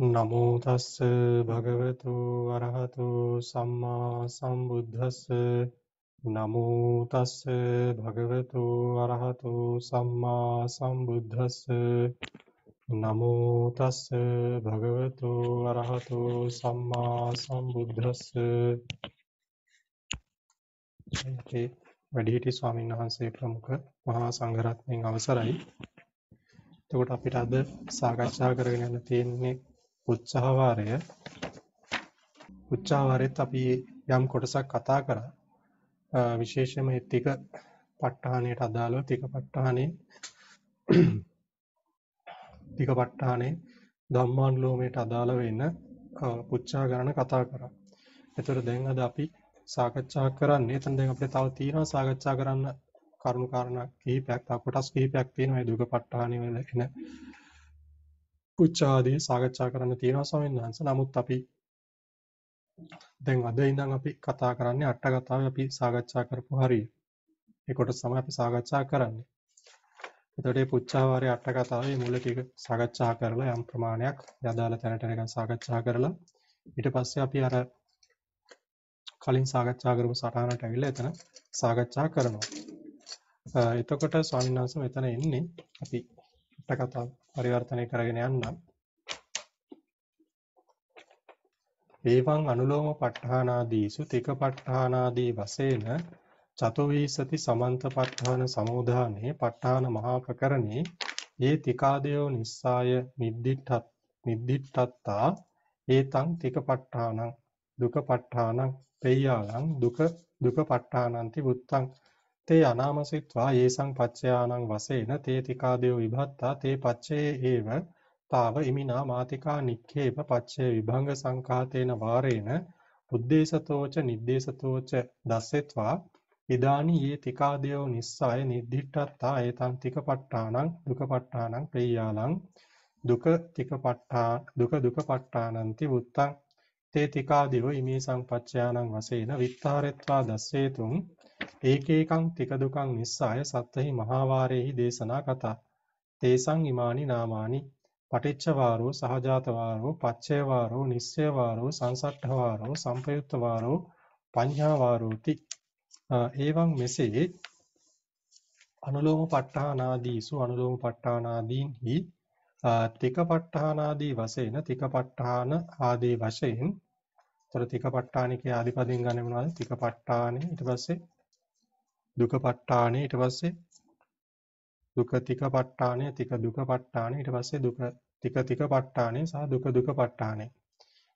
නමෝ තස්ස භගවතු අරහතු සම්මා සම්බුද්දස්ස නමෝ තස්ස භගවතු අරහතු සම්මා සම්බුද්දස්ස නමෝ තස්ස භගවතු අරහතු සම්මා සම්බුද්දස්ස මේ වැඩිහිටි ස්වාමීන් වහන්සේ ප්‍රමුඛ මහා සංඝරත්නයන් අවසරයි එතකොට අපිට අද සාකච්ඡා කරගෙන යන්න තියෙන්නේ පුච්චාවාරය පුච්චාවාරයත් අපි යම් කොටසක් කතා කරා විශේෂම හිත්තික පට්ටහනයට අදාළව තික පට්ටහනේ තික පට්ටානේ දම්මාන් ලෝමයට අදාළ වෙන්න පුච්චා ගණන කතා කරා එතුර දැන් අද අපි සාකච්ඡා කරන්නේ එතන දැන් අපිට තව තියෙනවා සාකච්ඡා කරන්න කරුණු කාරණා කිහිපයක් තව කොටස් කිහිපයක් තියෙනවා ඒ දුක පට්ටානේ වල එන පුච්චාදී සාකච්ඡා කරන්න තියෙනවා ස්වාමීන් වහන්සේ. නමුත් අපි දැන් අද ඉඳන් අපි කතා කරන්නේ අට කතාවේ අපි සාකච්ඡා කරපු හරිය. ඒ කොටස තමයි අපි සාකච්ඡා කරන්නේ. එතකොට මේ පුච්චාවාරයේ අට කතාවේ මුල ටික සාකච්ඡා කරලා යම් ප්‍රමාණයක් යදාලා තැනට නිකන් සාකච්ඡා කරලා ඊට පස්සේ අපි අර කලින් සාකච්ඡා කරපු සටහනට ඇවිල්ලා එතන සාකච්ඡා කරනවා. එතකොට ස්වාමීන් වහන්සේ මෙතන එන්නේ අපි අට කතාව පරිවර්තනය කරගෙන යන්නම්. ඒවං අනුලෝම පට්ඨානාදීසු තික පට්ඨානාදී වශයෙන් චතුවිසති සමන්ත පට්ඨාන සමෝධානේ පට්ඨාන මහා ප්‍රකරණේ ඒ තිකාදයෝ නිස්සාය නිද්දිට්ඨත් නිද්දිට්ඨත්තා ඒතං තික පට්ඨානං දුක පට්ඨානං පෙය්‍යාලං දුක දුක පට්ඨානන්ති වුත්තං තේ අනාමසිත්වා ඒසං පච්චයානං වසේන තේ තිකාදයෝ විභත්තා තේ පච්චේ ඒව තාව ඉමිනා මාතිකා නික්ඛේප පච්චේ විභංග සංඛාතේන වාරේන බුද්දේශතෝච නිද්දේශතෝච දස්සෙත්වා ඉදානි යේ තිකාදයෝ නිස්සය නිද්දිට්ඨත්තා ඒතං තිකපට්ඨානං දුකපට්ඨානං ප්‍රියාලං දුක තිකපට්ඨා දුක දුකපට්ඨානන්ති වුත්තං තේ තිකාදයෝ ඉමේ සංපච්චයානං වසේන විත්තාරෙත්වා දස්සේතුං ඒකේකං තික දුකං නිස්සාය සත්තහි මහාවාරයේහි දේශනා කතා. තේසං ඉමානි නාමානි පටිච්ච වාරෝ සහජාත වාරෝ පච්චය වාරෝ නිස්සය වාරෝ සංසට්ඨ වාරෝ සංපයුක්ත වාරෝ පඤ්ඤා වාරෝති. එවං මෙසේ අනුලෝම ප ဋ ාණාදීසු අනුලෝම ප ဋ ාණාදීන්හි තික ප ဋ ාණාදී වශයෙන් තික ප ဋ ාණ ආදී වශයෙන් තොර තික ප ဋ ාණිකේ ආදි පදයෙන් ගන්න මොනවද තික ප ဋ ාණේ ඊට පස්සේ දුක ප ဋ ාණය ඊට පස්සේ දුක තික ප ဋ ාණය තික දුක ප ဋ ාණය ඊට පස්සේ දුක තික තික ප ဋ ාණය සහ දුක දුක ප ဋ ාණය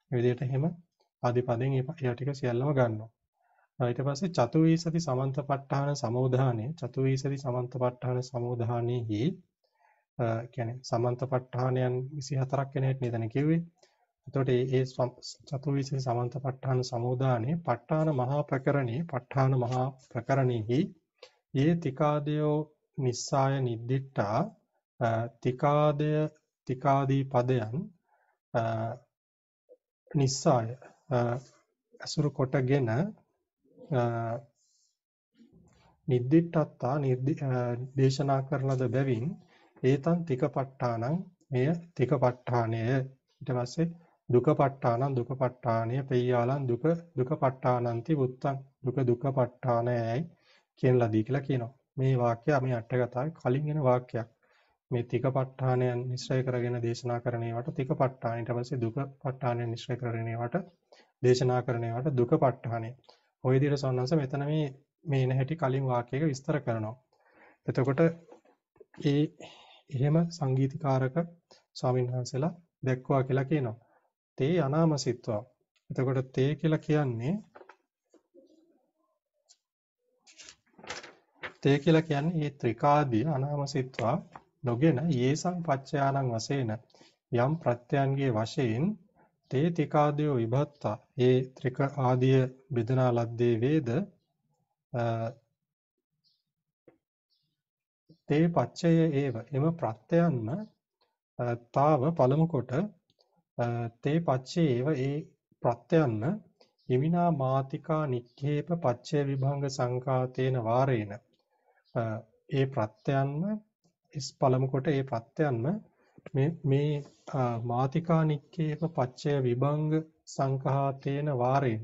මේ විදිහට එහෙම ආදිපදයෙන් ඒ ටික සියල්ලම ගන්නවා ඊට පස්සේ චතුවිසති සමන්ත ප ဋ ාණ සමෝධානය චතුවිසති සමන්ත ප ဋ ාණ සමෝධානෙහි කියන්නේ සමන්ත ප ဋ ාණයන් 24ක් වෙන හැටි නේද කිව්වේ එතකොට ඒ චතුර්විසය සමන්ත ප ဋ ාණ සමුදානේ ප ဋ ාණ මහා ප්‍රකරණේ ප ဋ ාණ මහා ප්‍රකරණෙහි ඒ තිකාදයෝ නිස්සාය නිද්දිට්ටා තිකාදය තිකාදී පදයන් නිස්සාය ඇසුරු කොටගෙන නිද්දිට්ටත්තා දේශනා කරන ලද බැවින් ඒතන් තිකපට්ඨානං මෙය තිකපට්ඨානය ඊට පස්සේ දුකපට්ඨානං දුකපට්ඨානය පෙය්‍යාලං දුක දුකපට්ඨානන්ති වුත්තං දුක දුකපට්ඨානයයි කියන ලදී කියලා කියනවා. මේ වාක්‍යය මේ අටකතාවේ කලින් එන වාක්‍යයක්. මේ තිකපට්ඨානයන් නිශ්චය කරගෙන දේශනා කරණේවට තිකපට්ඨාන ඊට පස්සේ දුකපට්ඨානයන් නිශ්චය කරණේවට දේශනා කරණේවට දුකපට්ඨානය. ඔය විදිහට සොන්නස මෙතන මේ මේ එන හැටි කලින් වාක්‍යයක විස්තර කරනවා. එතකොට ඒ එහෙම සංගීතකාරක ස්වාමින්වහන්සේලා දැක්වා කියලා කියනවා. තේ අනාමසිත්වා. එතකොට තේ කියලා කියන්නේ තේ කියලා කියන්නේ මේ ත්‍රිකාදී අනාමසිත්වා නොගෙන යේසං පච්චයානං වශයෙන් යම් ප්‍රත්‍යයන්ගේ වශයෙන් තේ ත්‍රිකාදීව විභත්තා ඒ ත්‍රික ආදී බෙදනා ලද්දේ වේද තේ පච්චය ඒව එම ප්‍රත්‍යයන්ම තාව පළමු කොට තේ පච්චේ ඒව ඒ ප්‍රත්‍යයන්ම යමිනා මාතිකා නික්ඛේප පච්චේ විභංග සංකාතේන වාරේන ඒ ප්‍රත්‍යයන්ම ඉස් පළමු කොට ඒ ප්‍රත්‍යයන්ම මේ මේ මාතිකා නික්ඛේප පච්චේ විභංග සංඝාතේන වාරේන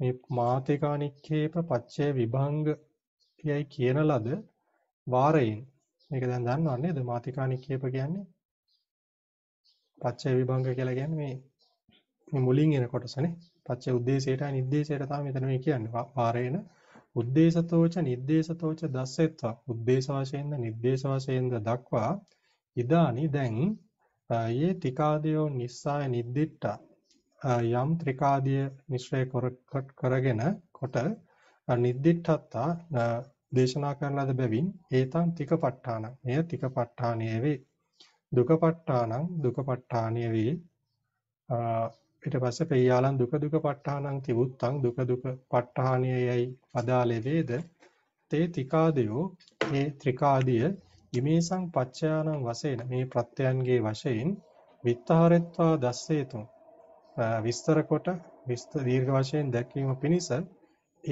මේ මාතිකා නික්ඛේප පච්චේ විභංග යයි කියන ලද වාරයෙන් මේක දැන් දන්නව නේද මාතිකා නික්ඛේප කියන්නේ පච්චය විභංග කියලා කියන්නේ මේ මුලින් එන කොටසනේ. පච්චය උද්දේශයටයි නිද්දේශයට තමයි මෙතන මේ කියන්නේ. පාරේන උද්දේශතෝච නිද්දේශතෝච දස්සෙත්වා. උද්දේශ වශයෙන්ද නිද්දේශ වශයෙන්ද දක්වා ඉදානි දැන් යේ තිකාදයෝ නිස්සාය නිද්දිට්ඨා යම් ත්‍රිකාදිය මිශ්‍රය කරගෙන කොට නිද්දිට්ඨත්තා දේශනා කරන ලද බැවින් ඒතන් තිකපට්ඨාන මෙය තිකපට්ඨානයේ වේ දුකපට්ඨානං දුකපට්ඨානීය වේ. ඊට පස්සේ පෙය්‍යාලං දුක දුකපට්ඨානං තිබුත්තං දුක දුකපට්ඨානීයයි අදාළේ වේද. තේ තිකාදයෝ මේ ත්‍රිකාදිය ඉමේසං පච්චයානං වශයෙන් මේ ප්‍රත්‍යයන්ගේ වශයෙන් විත්තරෙත්වා දස්සේතු විස්තර කොට විස්තර දීර්ඝ වශයෙන් දැක්වීම පිණිස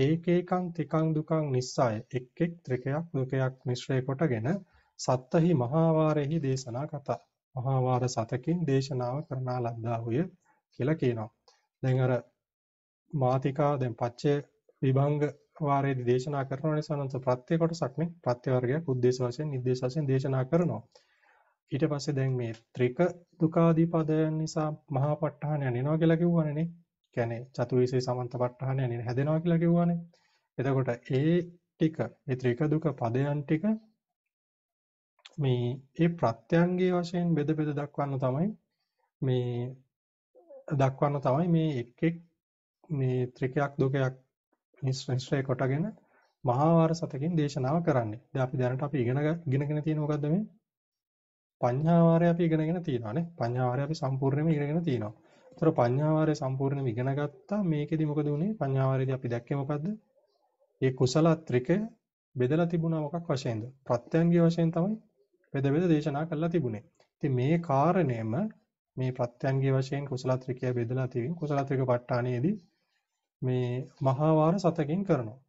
ඒකේකං තිකං දුකං නිස්සය එක් එක් ත්‍රිකයක් දුකයක් මිශ්‍රය කොටගෙන සත්තහි මහාවාරෙහි දේශනා කතා. මහාවාර සතකින් දේශනාව කරනා ලද්දාහුය කියලා කියනවා. දැන් අර මාතිකා දැන් පච්චේ විභංග වාරයේදී දේශනා කරනවනේ සනන්ත ප්‍රත්‍ය කොටසක් නේ ප්‍රත්‍ය වර්ගයක් උද්දේශ වශයෙන් නිर्देश වශයෙන් දේශනා කරනවා. ඊට පස්සේ දැන් මේ ත්‍රික දුකාදී පදයන් නිසා මහා ප ဋ ාණය යනවා කියලා කිව්වනේ නේ. කියන්නේ චතුවිසේ සමන්ත ප ဋ ාණය හැදෙනවා කියලා කිව්වනේ. එතකොට ඒ ටික මේ ත්‍රික දුක පදයන් ටික මේ ඒ ප්‍රත්‍යයන්ගේ වශයෙන් බෙද බෙද දක්වන්න තමයි මේ දක්වන්න තමයි මේ එක් එක් මේ ත්‍රිකයක් දුකයක් නිස්සය කොටගෙන මහාවාර සතකින් දේශනාව කරන්නේ. දැන් අපි දැනට අපි ඉගෙන ඉගෙනගෙන තියෙන මොකද්ද මේ? පඤ්ඤාවාරය අපි ඉගෙනගෙන තියෙනවානේ. පඤ්ඤාවාරය අපි සම්පූර්ණයෙන්ම ඉගෙනගෙන තියෙනවා. ඒතර පඤ්ඤාවාරය සම්පූර්ණයෙන්ම ඉගෙන ගත්තා. මේකෙදි මොකද වුනේ? පඤ්ඤාවාරයේදී අපි දැක්කේ මොකද්ද? ඒ කුසල ත්‍රිකය බෙදලා තිබුණා මොකක් වශයෙන්ද? ප්‍රත්‍යයන්ගේ වශයෙන් තමයි බෙද බෙද දේශනා කරලා තිබුණේ. ඉතින් මේ කාරණයම මේ ප්‍රත්‍යයන්ගේ වශයෙන් කුසලත්‍රිකය බෙදලා තියෙන කුසලත්‍රික ප ဋ ාණයේදී මේ මහාවාර සතකින් කරනවා.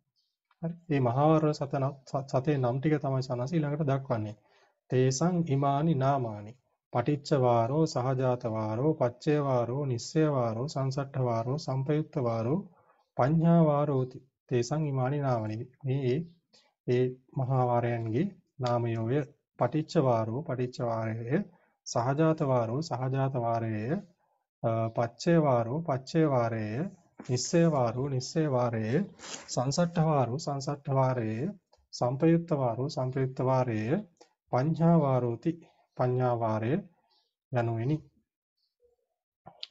හරි. මේ මහාවාර සතන සතේ නම් ටික තමයි සනස ඊළඟට දක්වන්නේ. තේසං ඉමානි නාමානි. පටිච්ච වාරෝ සහජාත වාරෝ පච්චේ වාරෝ නිස්සය වාරෝ සංසට්ඨ වාරෝ සංපයුක්ත වාරෝ පඤ්ඤා වාරෝති. තේසං ඉමානි නාමනි. මේ ඒ මහාවාරයන්ගේ නාමයෝය පටිච්ච වාරෝ පටිච්ච වාරයේ සහජාත වාරෝ සහජාත වාරයේ පච්චේ වාරෝ පච්චේ වාරයේ නිස්සේ වාරෝ නිස්සේ වාරයේ සංසට්ඨ වාරෝ සංසට්ඨ වාරයේ සංපයුක්ත වාරෝ සංපයුක්ත වාරයේ පඤ්ඤා වාරෝති පඤ්ඤා වාරයේ යනුවෙනි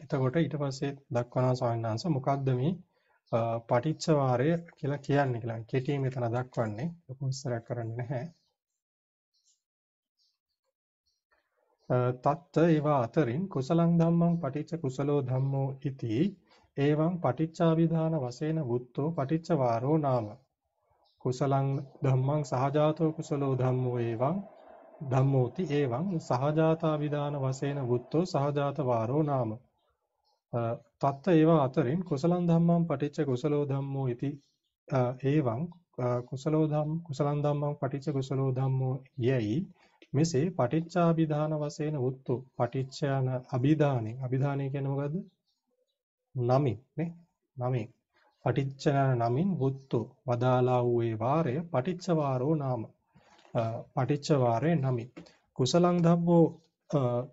එතකොට ඊට පස්සේ දක්වනවා ස්වාමීන් වහන්සේ මොකක්ද මේ පටිච්ච වාරය කියලා කියන්නේ කියලා කෙටි මෙතන දක්වන්නේ ලොකු විස්තරයක් කරන්නේ නැහැ තත්ත ඒවා අතරින් කුසලං ධම්මං පටිච්ච කුසලෝ ධම්මෝ इति එවං පටිච්චාවිධාන වශයෙන් වුත්තෝ පටිච්ච වාරෝ නාම කුසලං ධම්මං සහජාතෝ කුසලෝ ධම්මෝ එවං ධම්මෝති එවං සහජාතාවිධාන වශයෙන් වුත්තෝ සහජාත වාරෝ නාම තත්ත ඒවා අතරින් කුසලං ධම්මං පටිච්ච කුසලෝ ධම්මෝ इति එවං කුසලෝ ධම් කුසලං ධම්මං පටිච්ච කුසලෝ ධම්මෝ යයි මෙසේ පටිච්චාභිධාන වශයෙන් වුත්තු පටිච්චාන අභිධානෙන් අභිධානය කියන්නේ මොකද්ද? නමින් නේ නමින් පටිච්චාන නමින් වුත්තු වදාලා වූ ඒ වාරය පටිච්චවාරෝ නාම පටිච්චවාරේ නමින් කුසලං ධම්මෝ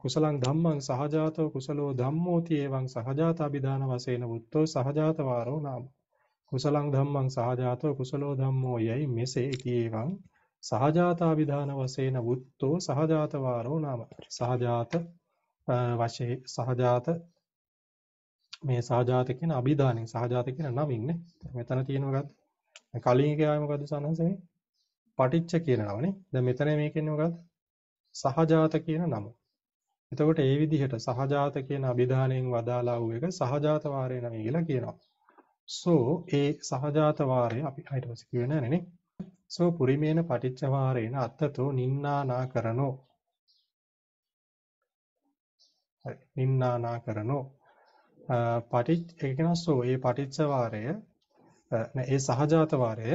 කුසලං ධම්මං සහජාතෝ කුසලෝ ධම්මෝති එවං සහජාත අභිධාන වශයෙන් වුත්තෝ සහජාත වාරෝ නාම කුසලං ධම්මං සහජාතෝ කුසලෝ ධම්මෝ යයි මෙසේ ඉති එවං සහජාතාවිධාන වශයෙන් වුත්තෝ සහජාත වාරෝ නාම සහජාත වශයෙන් සහජාත මේ සහජාත කියන අභිධානෙන් සහජාත කියන නමින් නේ මෙතන තියෙනවා ගත්ත කලින් කියාවේ මොකද්ද සනහස මේ පටිච්ච කියන නමනේ දැන් මෙතන මේ කියන්නේ මොකද්ද සහජාත කියන නම එතකොට ඒ විදිහට සහජාත කියන අභිධානෙන් වදාලා වූ එක සහජාත වාරේ නම කියලා කියනවා සෝ ඒ සහජාත වාරය අපි ඊට පස්සේ කියවෙන්නේ නැනේ නේ සෝ පුරිමේන පටිච්චවාරේන අත්තතෝ නින්නානාකරණෝ හරි නින්නානාකරණෝ පටිච්ච ඒ කියන සෝ ඒ පටිච්චවාරය ඒ සහජාතවාරය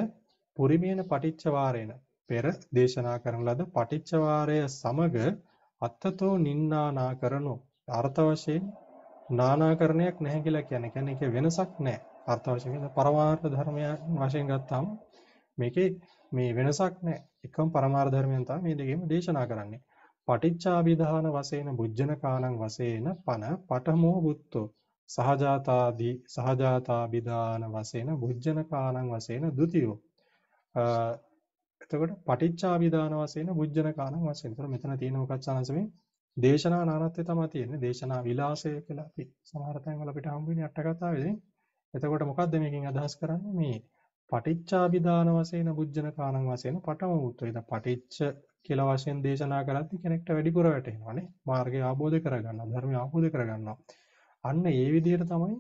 පුරිමේන පටිච්චවාරේන පෙර දේශනා කරන ලද පටිච්චවාරය සමග අත්තතෝ නින්නානාකරණෝ අර්ථ වශයෙන් නානාකරණයක් නැහැ කියලා කියන්නේ. කියන්නේ ඒක වෙනසක් නැහැ. අර්ථ වශයෙන් පරමාර්ථ ධර්මයන් වශයෙන් ගත්තාම මේකේ මේ වෙනසක් නැහැ. එකම පරමාර්ථ ධර්මයන් තමයි මේ දෙකෙම දේශනා කරන්නේ. පටිච්චාභිධාන වශයෙන් බුද්ධන කාණං වශයෙන් පන පඨමෝ බුත්තෝ සහජාතාදී සහජාතාභිධාන වශයෙන් බුද්ධන කාණං වශයෙන් ဒ ුතියෝ එතකොට පටිච්චාභිධාන වශයෙන් බුද්ධන කාණං වශයෙන්. එතකොට මෙතන තියෙන මොකක්ද සාංශමේ? දේශනා නානත්වය තමයි තියෙන්නේ. දේශනා විලාසය කියලා අපි සමහර තැන්වල අපිට හම්බ වෙන්නේ අට කතාවේදී. එතකොට මොකද්ද මේකෙන් අදහස් කරන්නේ? මේ පටිච්චාභිධාන වශයෙන් බුද්ධජනකාරං වශයෙන් පඨම වූත්‍රය. දැන් පටිච්ච කියලා වශයෙන් දේශනා කරද්දී කෙනෙක්ට වැඩිපුර වැටෙනවානේ. මාර්ගය ආબોධ කරගන්නවා, ධර්මය ආબોධ කරගන්නවා. අන්න ඒ විදිහට තමයි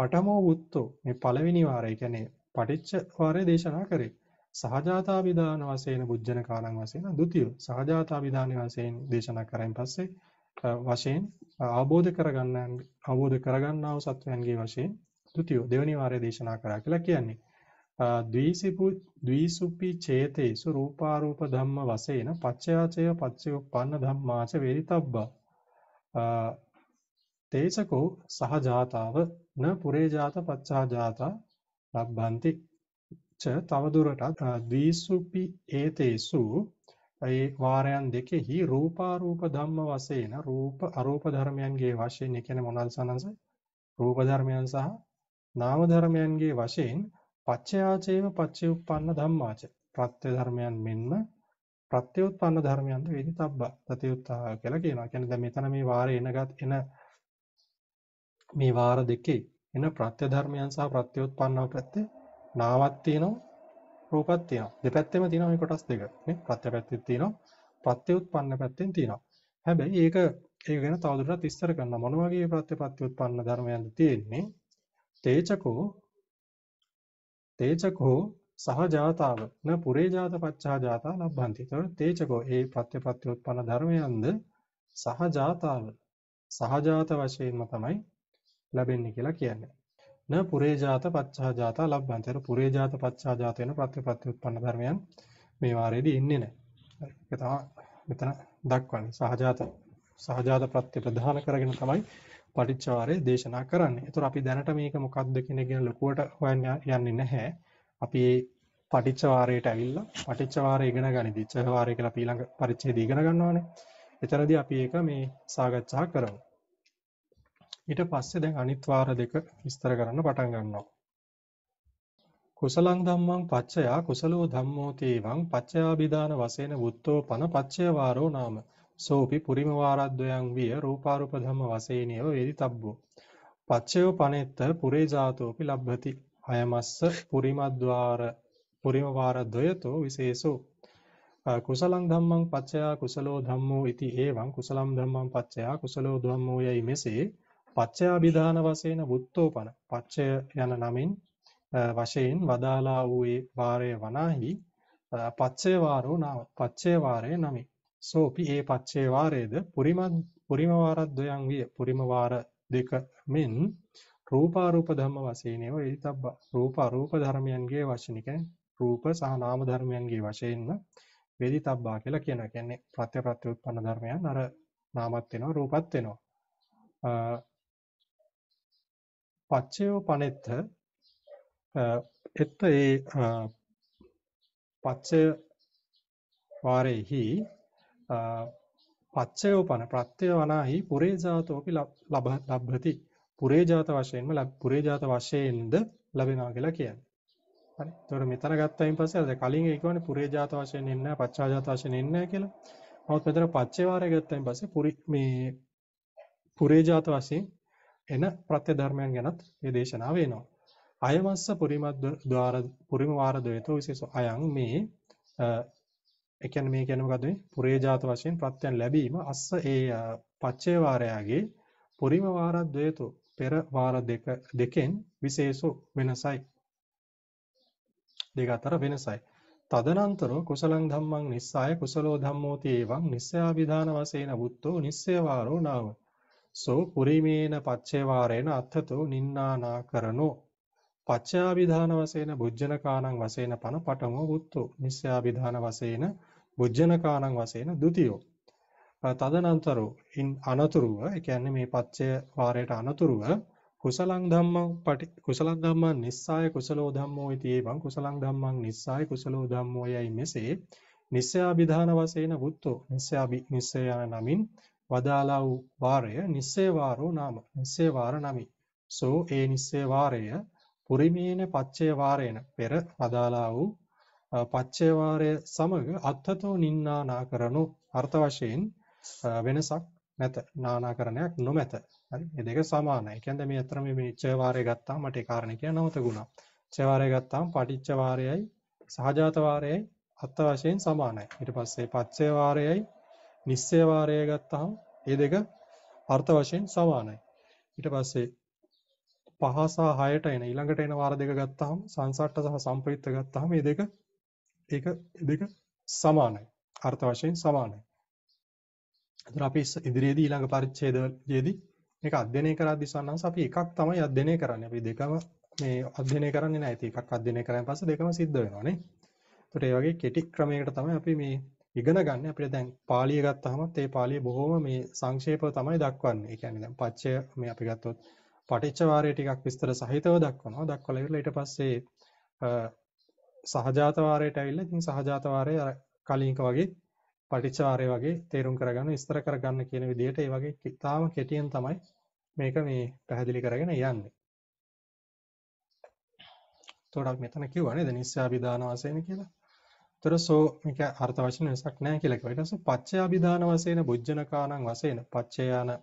පඨම වූත්‍රෝ මේ පළවෙනි වාරය කියන්නේ පටිච්ච වාරය දේශනා කරේ. සහජාතාවිධාන වශයෙන් බුද්ධජනකාරං වශයෙන් ဒ ුතිය සහජාතාවිධාන වශයෙන් දේශනා කරයින් පස්සේ වශයෙන් ආબોධ කරගන්න ආબોධ කරගන්නා වූ සත්වයන්ගේ වශයෙන් ဒ ුතිය දෙවනි වාරය දේශනා කරා කියලා කියන්නේ. ද්විසීපු ද්විසුප්පි චේතේසු රූපාරූප ධම්ම වශයෙන් පච්චයාචය පච්චයුප්පන්න ධම්මාච වේරිතබ්බා තේසකෝ සහජාතාව න පුරේජාත පච්චාජාතා ලබ්බන්ති ච තවදුරටත් ද්විසුප්පි ඒතේසු ඒ වාරයන් දෙකෙහි රූපාරූප ධම්ම වශයෙන් රූප අරූප ධර්මයන්ගේ වශයෙන් කියන්නේ මොනවාද සනන්ස රූප ධර්මයන් සහ නාම ධර්මයන්ගේ වශයෙන් පච්චයා චේව පච්චයුප්පන්න ධම්මා ච. ප්‍රත්‍ය ධර්මයන් මෙන්ම ප්‍රත්‍යুৎපන්න ධර්මයන්ද වේදි තබ්බා. තතියුත්තා කියලා කියනවා. කියන්නේ දැන් මෙතන මේ වාරේ එනගත් එන මේ වාර දෙකේ එන ප්‍රත්‍ය ධර්මයන් සහ ප්‍රත්‍යুৎපන්නව පැත්තේ නාමත් තියෙනවා රූපත් තියෙනවා. දෙපැත්තෙම තියෙනවා මේ කොටස් දෙක. නේ? ප්‍රත්‍ය පැත්තෙත් තියෙනවා. ප්‍රත්‍යুৎපන්න පැත්තෙන් තියෙනවා. හැබැයි ඒක ඒක ගැන තවදුරටත් විස්තර කරන්න මොන වගේ ප්‍රත්‍ය ප්‍රත්‍යুৎපන්න ධර්මයන්ද තියෙන්නේ? තේචකෝ තේජකෝ සහ ජාතාව න පුරේ ජාත පච්චා ජාතා ලබ්බන්ති. එතකොට තේජකෝ ඒ ප්‍රත්‍ය ප්‍රත්‍යෝත්පන්න ධර්මයන්ද සහ ජාතාව සහජාත වශයෙන්ම තමයි ලැබෙන්නේ කියලා කියන්නේ. න පුරේ ජාත පච්චා ජාතා ලබ්බන්ති. එතකොට පුරේ ජාත පච්චා ජාත වෙන ප්‍රත්‍ය ප්‍රත්‍යෝත්පන්න ධර්මයන් මේ වාරයේදී ඉන්නේ නැහැ. ඒක තමයි මෙතන දක්වන්නේ. සහජාත සහජාත ප්‍රත්‍ය ප්‍රධාන කරගෙන තමයි පටිච්චවාරය දේශනා කරන්නේ. ඒතර අපි දැනට මේක මොකක්ද කියන එක ගැන ලොකුවට හොයන්න යන්නේ නැහැ. අපි මේ පටිච්චවාරයට ඇවිල්ලා පටිච්චවාරය ඉගෙන ගනිද්දී චවාරය කියලා අපි ඊළඟ පරිච්ඡේදය ඉගෙන ගන්නවානේ. එතනදී අපි ඒක මේ සාකච්ඡා කරමු. ඊට පස්සේ දැන් අනිත් වාර දෙක විස්තර කරන්න පටන් ගන්නවා. කුසලං ධම්මං පච්චයා කුසලෝ ධම්මෝ තේවං පච්චයාබිදාන වශයෙන් වුත්තෝ පන පච්චය වාරෝ නාම සෝපි පුරිම වාරද්වයන් විය රූපාරූප ධම්ම වශයෙන්ව වේදිතබ්බෝ පච්චයව පනෙත්ත පුරේ ජාතෝපි ලබ්භති අයමස්ස පුරිමද්්වාර පුරිම වාරද්වයතෝ විශේෂෝ කුසලං ධම්මං පච්චයා කුසලෝ ධම්මෝ ඉති ඒවං කුසලම් ධම්මං පච්චයා කුසලෝ ධම්මෝ යයි මෙසේ පච්චයා විධාන වශයෙන් බුත්තෝපන පච්චය යන නමින් වශයෙන් වදාලා වූ වාරය වනාහි පච්චේ වාරෝ නාම පච්චේ වාරේ නමි සෝපි ඒ පච්චේ වාරයේද පුරිමත් පුරිම වාරක් දොයන් විය පුරිම වාර දෙක මෙන් රූපාරූප ධම්ම වශයෙන් ඒව ඊතබ්බ රූප අරූප ධර්මයන්ගේ වශයෙන් කියන්නේ රූප සහ නාම ධර්මයන්ගේ වශයෙන්ම වේදිතබ්බා කියලා කියනවා. කියන්නේ ප්‍රත්‍ය ප්‍රත්‍යুৎপন্ন ධර්මයන් අර නාමත් වෙනවා රූපත් වෙනවා. පච්චයෝ පනෙත්ත එත්ත ඒ පච්චය වාරෙහි පච්චයෝපන ප්‍රත්‍ය වනාහි පුරේජාතෝපි ලබ්භති පුරේජාත වශයෙන්ම පුරේජාත වශයෙන්ද ලැබෙනවා කියලා කියන්නේ. හරි. ඒතකොට මෙතන ගත්තයින් පස්සේ අර කලින් ඒ කියන්නේ පුරේජාත වශයෙන් එන්නේ නැහැ, පච්චාජාත වශයෙන් එන්නේ නැහැ කියලා. නමුත් මෙතන පච්චේ වාරය ගත්තයින් පස්සේ පුරි මේ පුරේජාත වශයෙන් එන ප්‍රත්‍ය ධර්මයන් ගැනත් මේ දේශනාව වෙනවා. අයමස්ස පුරිමත් ద్వාර පුරිම වාර දොයතෝ විශේෂ අයං මේ ඒ කියන්නේ මේ කියන්නේ මොකද්ද මේ? පුරේජාත වශයෙන් ප්‍රත්‍යයන් ලැබීම අස්ස ඒ පච්චේ වාරයාගේ පුරිම වාර ද්වේතු පෙර වාර දෙක දෙකෙන් විශේෂ වෙනසයි. දෙක අතර වෙනසයි. තදනන්තරෝ කුසලං ධම්මං නිස්සාය කුසලෝ ධම්මෝති එවං නිස්සයා විධාන වශයෙන් වුත්තෝ නිස්සය වාරෝ නාව. සෝ පුරිමේන පච්චේ වාරේන අත්තතෝ නින්නානා කරනෝ පච්චාවිධාන වශයෙන් බුජ්ජනකානං වශයෙන් පන පටමෝ වුත්තෝ නිස්සයා විධාන වශයෙන් බුද්ධජනකාණං වශයෙන් ဒ ුතියෝ. තදනන්තරෝ ඉන් අනතුරුව ඒ කියන්නේ මේ පත්‍ය වාරයට අනතුරුව කුසලං ධම්මං පටි කුසලං ධම්මං නිස්සාය කුසලෝ ධම්මෝ इति එවං කුසලං ධම්මං නිස්සාය කුසලෝ ධම්මෝ යයි මෙසේ නිස්සයාබිධාන වශයෙන් වුත්තෝ නිස්සයාබි නිස්සයාන නමින් වදාලා වූ වාරය නිස්සේ වාරෝ නාම නිස්සේ වාර නමි සෝ ඒ නිස්සේ වාරය පුරිමේන පච්චේ වාරේන පෙර වදාලා වූ පච්චේවාරය සමග අත්හතෝ නින්නානා කරනු අර්ථ වශයෙන් වෙනසක් නැත නානාකරණයක් නොමැත හරි දෙක සමානයි කියන්නේ මේ අතර මේ චේවාරය ගත්තාම මට ඒ කාරණේ කියන නවත ගුණා චේවාරය ගත්තාම පටිච්ච වාරයයි සහජාත වාරයයි අත් වශයෙන් සමානයි ඊට පස්සේ පච්චේ වාරයයි නිස්සේ වාරය ගත්තාම ඒ දෙක අර්ථ වශයෙන් සමානයි ඊට පස්සේ පහ සහ 6ට එන ඊළඟට එන වාර දෙක ගත්තාම සංසට්ඨ සහ සම්ප්‍රිත ගත්තාම මේ දෙක ඒක දෙක සමානයි. අර්ථ වශයෙන් සමානයි. එතන අපි ඉදිරියේදී ඊළඟ පරිච්ඡේදයේදී මේක අධ්‍යයනය කරද්දී සන්නහස අපි එකක් තමයි අධ්‍යයනය කරන්නේ. අපි දෙකම මේ අධ්‍යයනය කරන්නේ නැහැ. ඒක එකක් අධ්‍යයනය කරාන් පස්සේ දෙකම සිද්ධ වෙනවා නේ. ඒකට ඒ වගේ කෙටි ක්‍රමයකට තමයි අපි මේ ඉගෙන ගන්න. අපිට දැන් පාලිය ගත්තහමත් ඒ පාලිය බොහොම මේ සංක්ෂේපව තමයි දක්වන්නේ. ඒ කියන්නේ දැන් පච්චය මේ අපි ගත්තොත් පටිච්ච වාරය ටිකක් විස්තර සහිතව දක්වනවා. දක්වලා ඉවරලා ඊට පස්සේ සහජාත වාරයට ඇවිල්ලා ඉතින් සහජාත වාරය අර කලින්ක වගේ පටිච්ච වාරය වගේ තේරුම් කරගන්න විස්තර කරගන්න කියන විදිහට ඒ වගේ තාම කෙටියෙන් තමයි මේක මේ පැහැදිලි කරගෙන යන්නේ. තොඩක් මෙතන කිව්වනේ ද නිස්සාබිධාන වශයෙන් කියලා. තොර සෝ මේක අර්ථ වශයෙන් වෙනසක් නැහැ කියලා කිව්වා. ඊට පස්සේ පච්චයාබිධාන වශයෙන් බුද්ධනකාණන් වශයෙන් පච්චයාන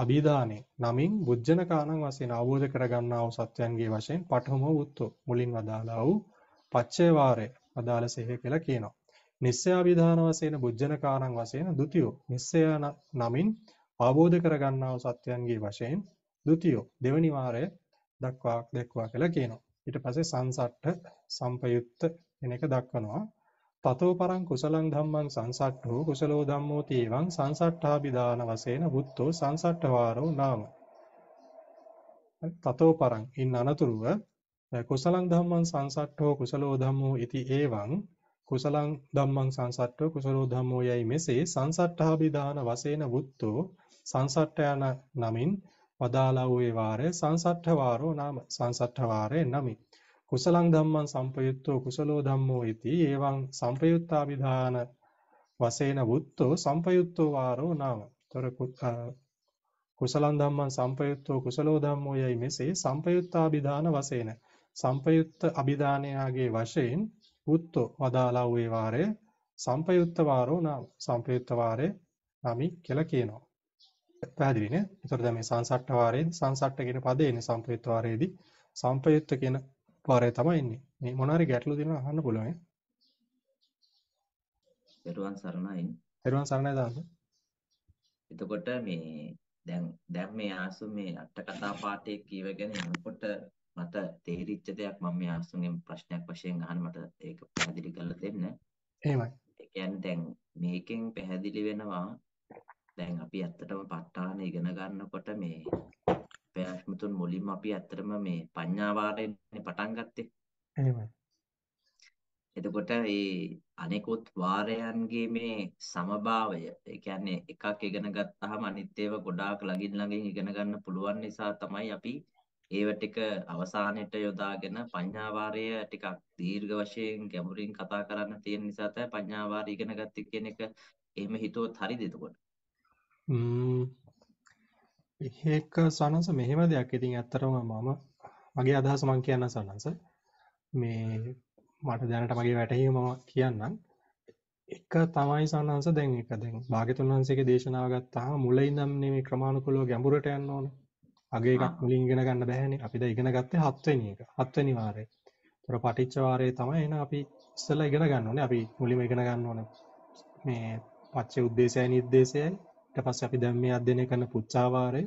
අභිධානය නමින් බුද්ධජනකානං වශයෙන් අවබෝධ කරගන්නා වූ සත්‍යයන්ගේ වශයෙන් පඨම උත්තෝ මුලින් වදාලා වූ පච්චේ වාරය වදාළසේක කියලා කියනවා. නිස්සය අභිධාන වශයෙන් බුද්ධජනකානං වශයෙන් ဒ ුතියෝ නිස්සය නමින් අවබෝධ කරගන්නා වූ සත්‍යයන්ගේ වශයෙන් ဒ ුතියෝ දෙවනි වාරය දක්වා දක්වා කියලා කියනවා. ඊට පස්සේ සංසට්ඨ සම්පයුක්ත එන එක දක්වනවා. තතෝ පරං කුසලං ධම්මං සංසට්ඨෝ කුසලෝ ධම්මෝ තේවං සංසට්ඨාබිදාන වශයෙන් බුද්ධෝ සංසට්ඨවාරෝ නාම තතෝ පරං ඉන් අනතුරුව කුසලං ධම්මං සංසට්ඨෝ කුසලෝ ධම්මෝ इति එවං කුසලං ධම්මං සංසට්ඨෝ කුසලෝ ධම්මෝ යයි මෙසේ සංසට්ඨාබිදාන වශයෙන් බුද්ධෝ සංසට්ඨයන නමින් වදාලා වූ වාරය සංසට්ඨ වාරෝ නාම සංසට්ඨ වාරේ නමි කුසලං ධම්මං සම්පයුත්තෝ කුසලෝ ධම්මෝ इति එවං සම්පයුත්තාභිධාන වශයෙන් වුත්තෝ සම්පයුත්තෝ වාරෝ නාම. තොර කුසලං ධම්මං සම්පයුත්තෝ කුසලෝ ධම්මෝ යයි මෙසේ සම්පයුත්තාභිධාන වශයෙන් සම්පයුත්ත අභිධානයාගේ වශයෙන් උත්තෝ වදාලා වූ වාරය සම්පයුත්ත වාරෝ නාම සම්පයුත්ත වාරේ නමි කියලා කියනවා. පැහැදිලි නේ? ඒතර දැන් මේ සංසට්ඨ වාරයේදී සංසට්ඨ කියන පදේ ඉන්නේ සම්පයුත්ත වාරයේදී සම්පයුත්ත කියන වාරය තමයි එන්නේ. මේ මොනාරි ගැටලු තියෙනවා අහන්න පුළුවන්. දරුවන් සරණයි. දරුවන් සරණයි දාන්න. එතකොට මේ දැන් දැන් මේ ආසු මේ අට කතා පාඩේ කියවගෙන යනකොට මට තේරිච්ච දෙයක් මම මේ ආසුන්ගෙන් ප්‍රශ්නයක් වශයෙන් අහන්න මට ඒක පැහැදිලි කරලා දෙන්න. එහෙමයි. ඒ කියන්නේ දැන් මේකෙන් පැහැදිලි වෙනවා දැන් අපි ඇත්තටම ප ဋ ාණ ඉගෙන ගන්නකොට මේ පැහැදිලිතුන් මුලින්ම අපි ඇත්තටම මේ පඤ්ඤාවාරයෙන් පටන් ගත්තේ. එහෙමයි. එතකොට මේ අනෙකුත් වාරයන්ගේ මේ සමභාවය ඒ කියන්නේ එකක් ඉගෙන ගත්තාම අනිත් ඒවා ගොඩාක් ළඟින් ළඟින් ඉගෙන ගන්න පුළුවන් නිසා තමයි අපි ඒව ටික අවසානයේට යොදාගෙන පඤ්ඤාවාරය ටිකක් දීර්ඝ වශයෙන් ගැඹුරින් කතා කරන්න තියෙන නිසා තමයි පඤ්ඤාවාරය ඉගෙන ගත්තේ කියන එක එහෙම හිතුවොත් හරිද එතකොට? ම්ම් ඒක සනස මෙහෙම දෙයක් ඉතින් ඇත්තරම මම මගේ අදහස මං කියන්න සනස මේ මට දැනට මගේ වැටහීම මම කියන්නම් එක තමයි සනස දැන් එක දැන් භාගතුන් වහන්සේගේ දේශනාව ගත්තාම මුලින් ඉඳන් මේ ක්‍රමානුකූලව ගැඹුරට යන්න ඕන. අගේ එකක් මුලින් ඉගෙන ගන්න බෑනේ. අපි දැන් ඉගෙන ගත්තේ හත්වෙනි එක. හත්වෙනි වාරේ. ඒතර පටිච්ච වාරේ තමයි එන අපි ඉස්සෙල්ලා ඉගෙන ගන්න ඕනේ. අපි මුලින්ම ඉගෙන ගන්න ඕනේ. මේ පච්චේ උද්දේශයයි නිද්දේශයයි ඊට පස්සේ අපි දැන් මේ අධ්‍යයනය කරන පුච්චාවාරය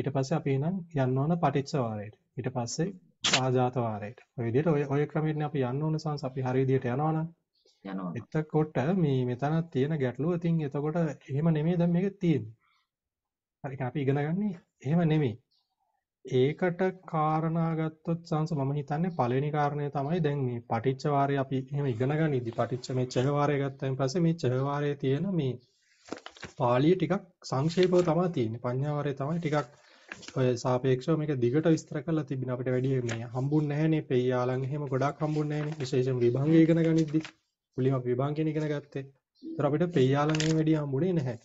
ඊට පස්සේ අපි එහෙනම් යන්න ඕන පටිච්ච වාරයට ඊට පස්සේ සහජාත වාරයට ඔය විදිහට ඔය ඔය ක්‍රමයෙන් අපි යන්න ඕන සංස අපි හරි විදිහට යනවනම් යනවා එතකොට මේ මෙතන තියෙන ගැටලුව තින් එතකොට එහෙම නෙමෙයි දැන් මේක තියෙන්නේ හරි අපි ඉගෙන ගන්නේ එහෙම නෙමෙයි ඒකට කාරණා ගත්තොත් සංස මම හිතන්නේ පළවෙනි කාරණය තමයි දැන් මේ පටිච්ච වාරය අපි එහෙම ඉගෙන ගනිද්දි පටිච්ච මේ චය වාරය ගත්තයින් පස්සේ මේ චය වාරයේ තියෙන මේ පාලිය ටිකක් සංක්ෂේපව තමයි තියෙන්නේ. පඤ්ඤාවරේ තමයි ටිකක් ඔය සාපේක්ෂව මේක දිගට විස්තර කරලා තිබෙන අපිට වැඩි මේ හම්බුන්නේ නැහනේ පෙయ్యාලන් එහෙම ගොඩක් හම්බුන්නේ නැහනේ විශේෂයෙන් විභංගය ඉගෙන ගනිද්දි මුලින්ම අපි විභංගය ඉගෙන ගත්තේ. ඒතර අපිට පෙయ్యාලන් එහෙම වැඩි හම්බුනේ නැහැ.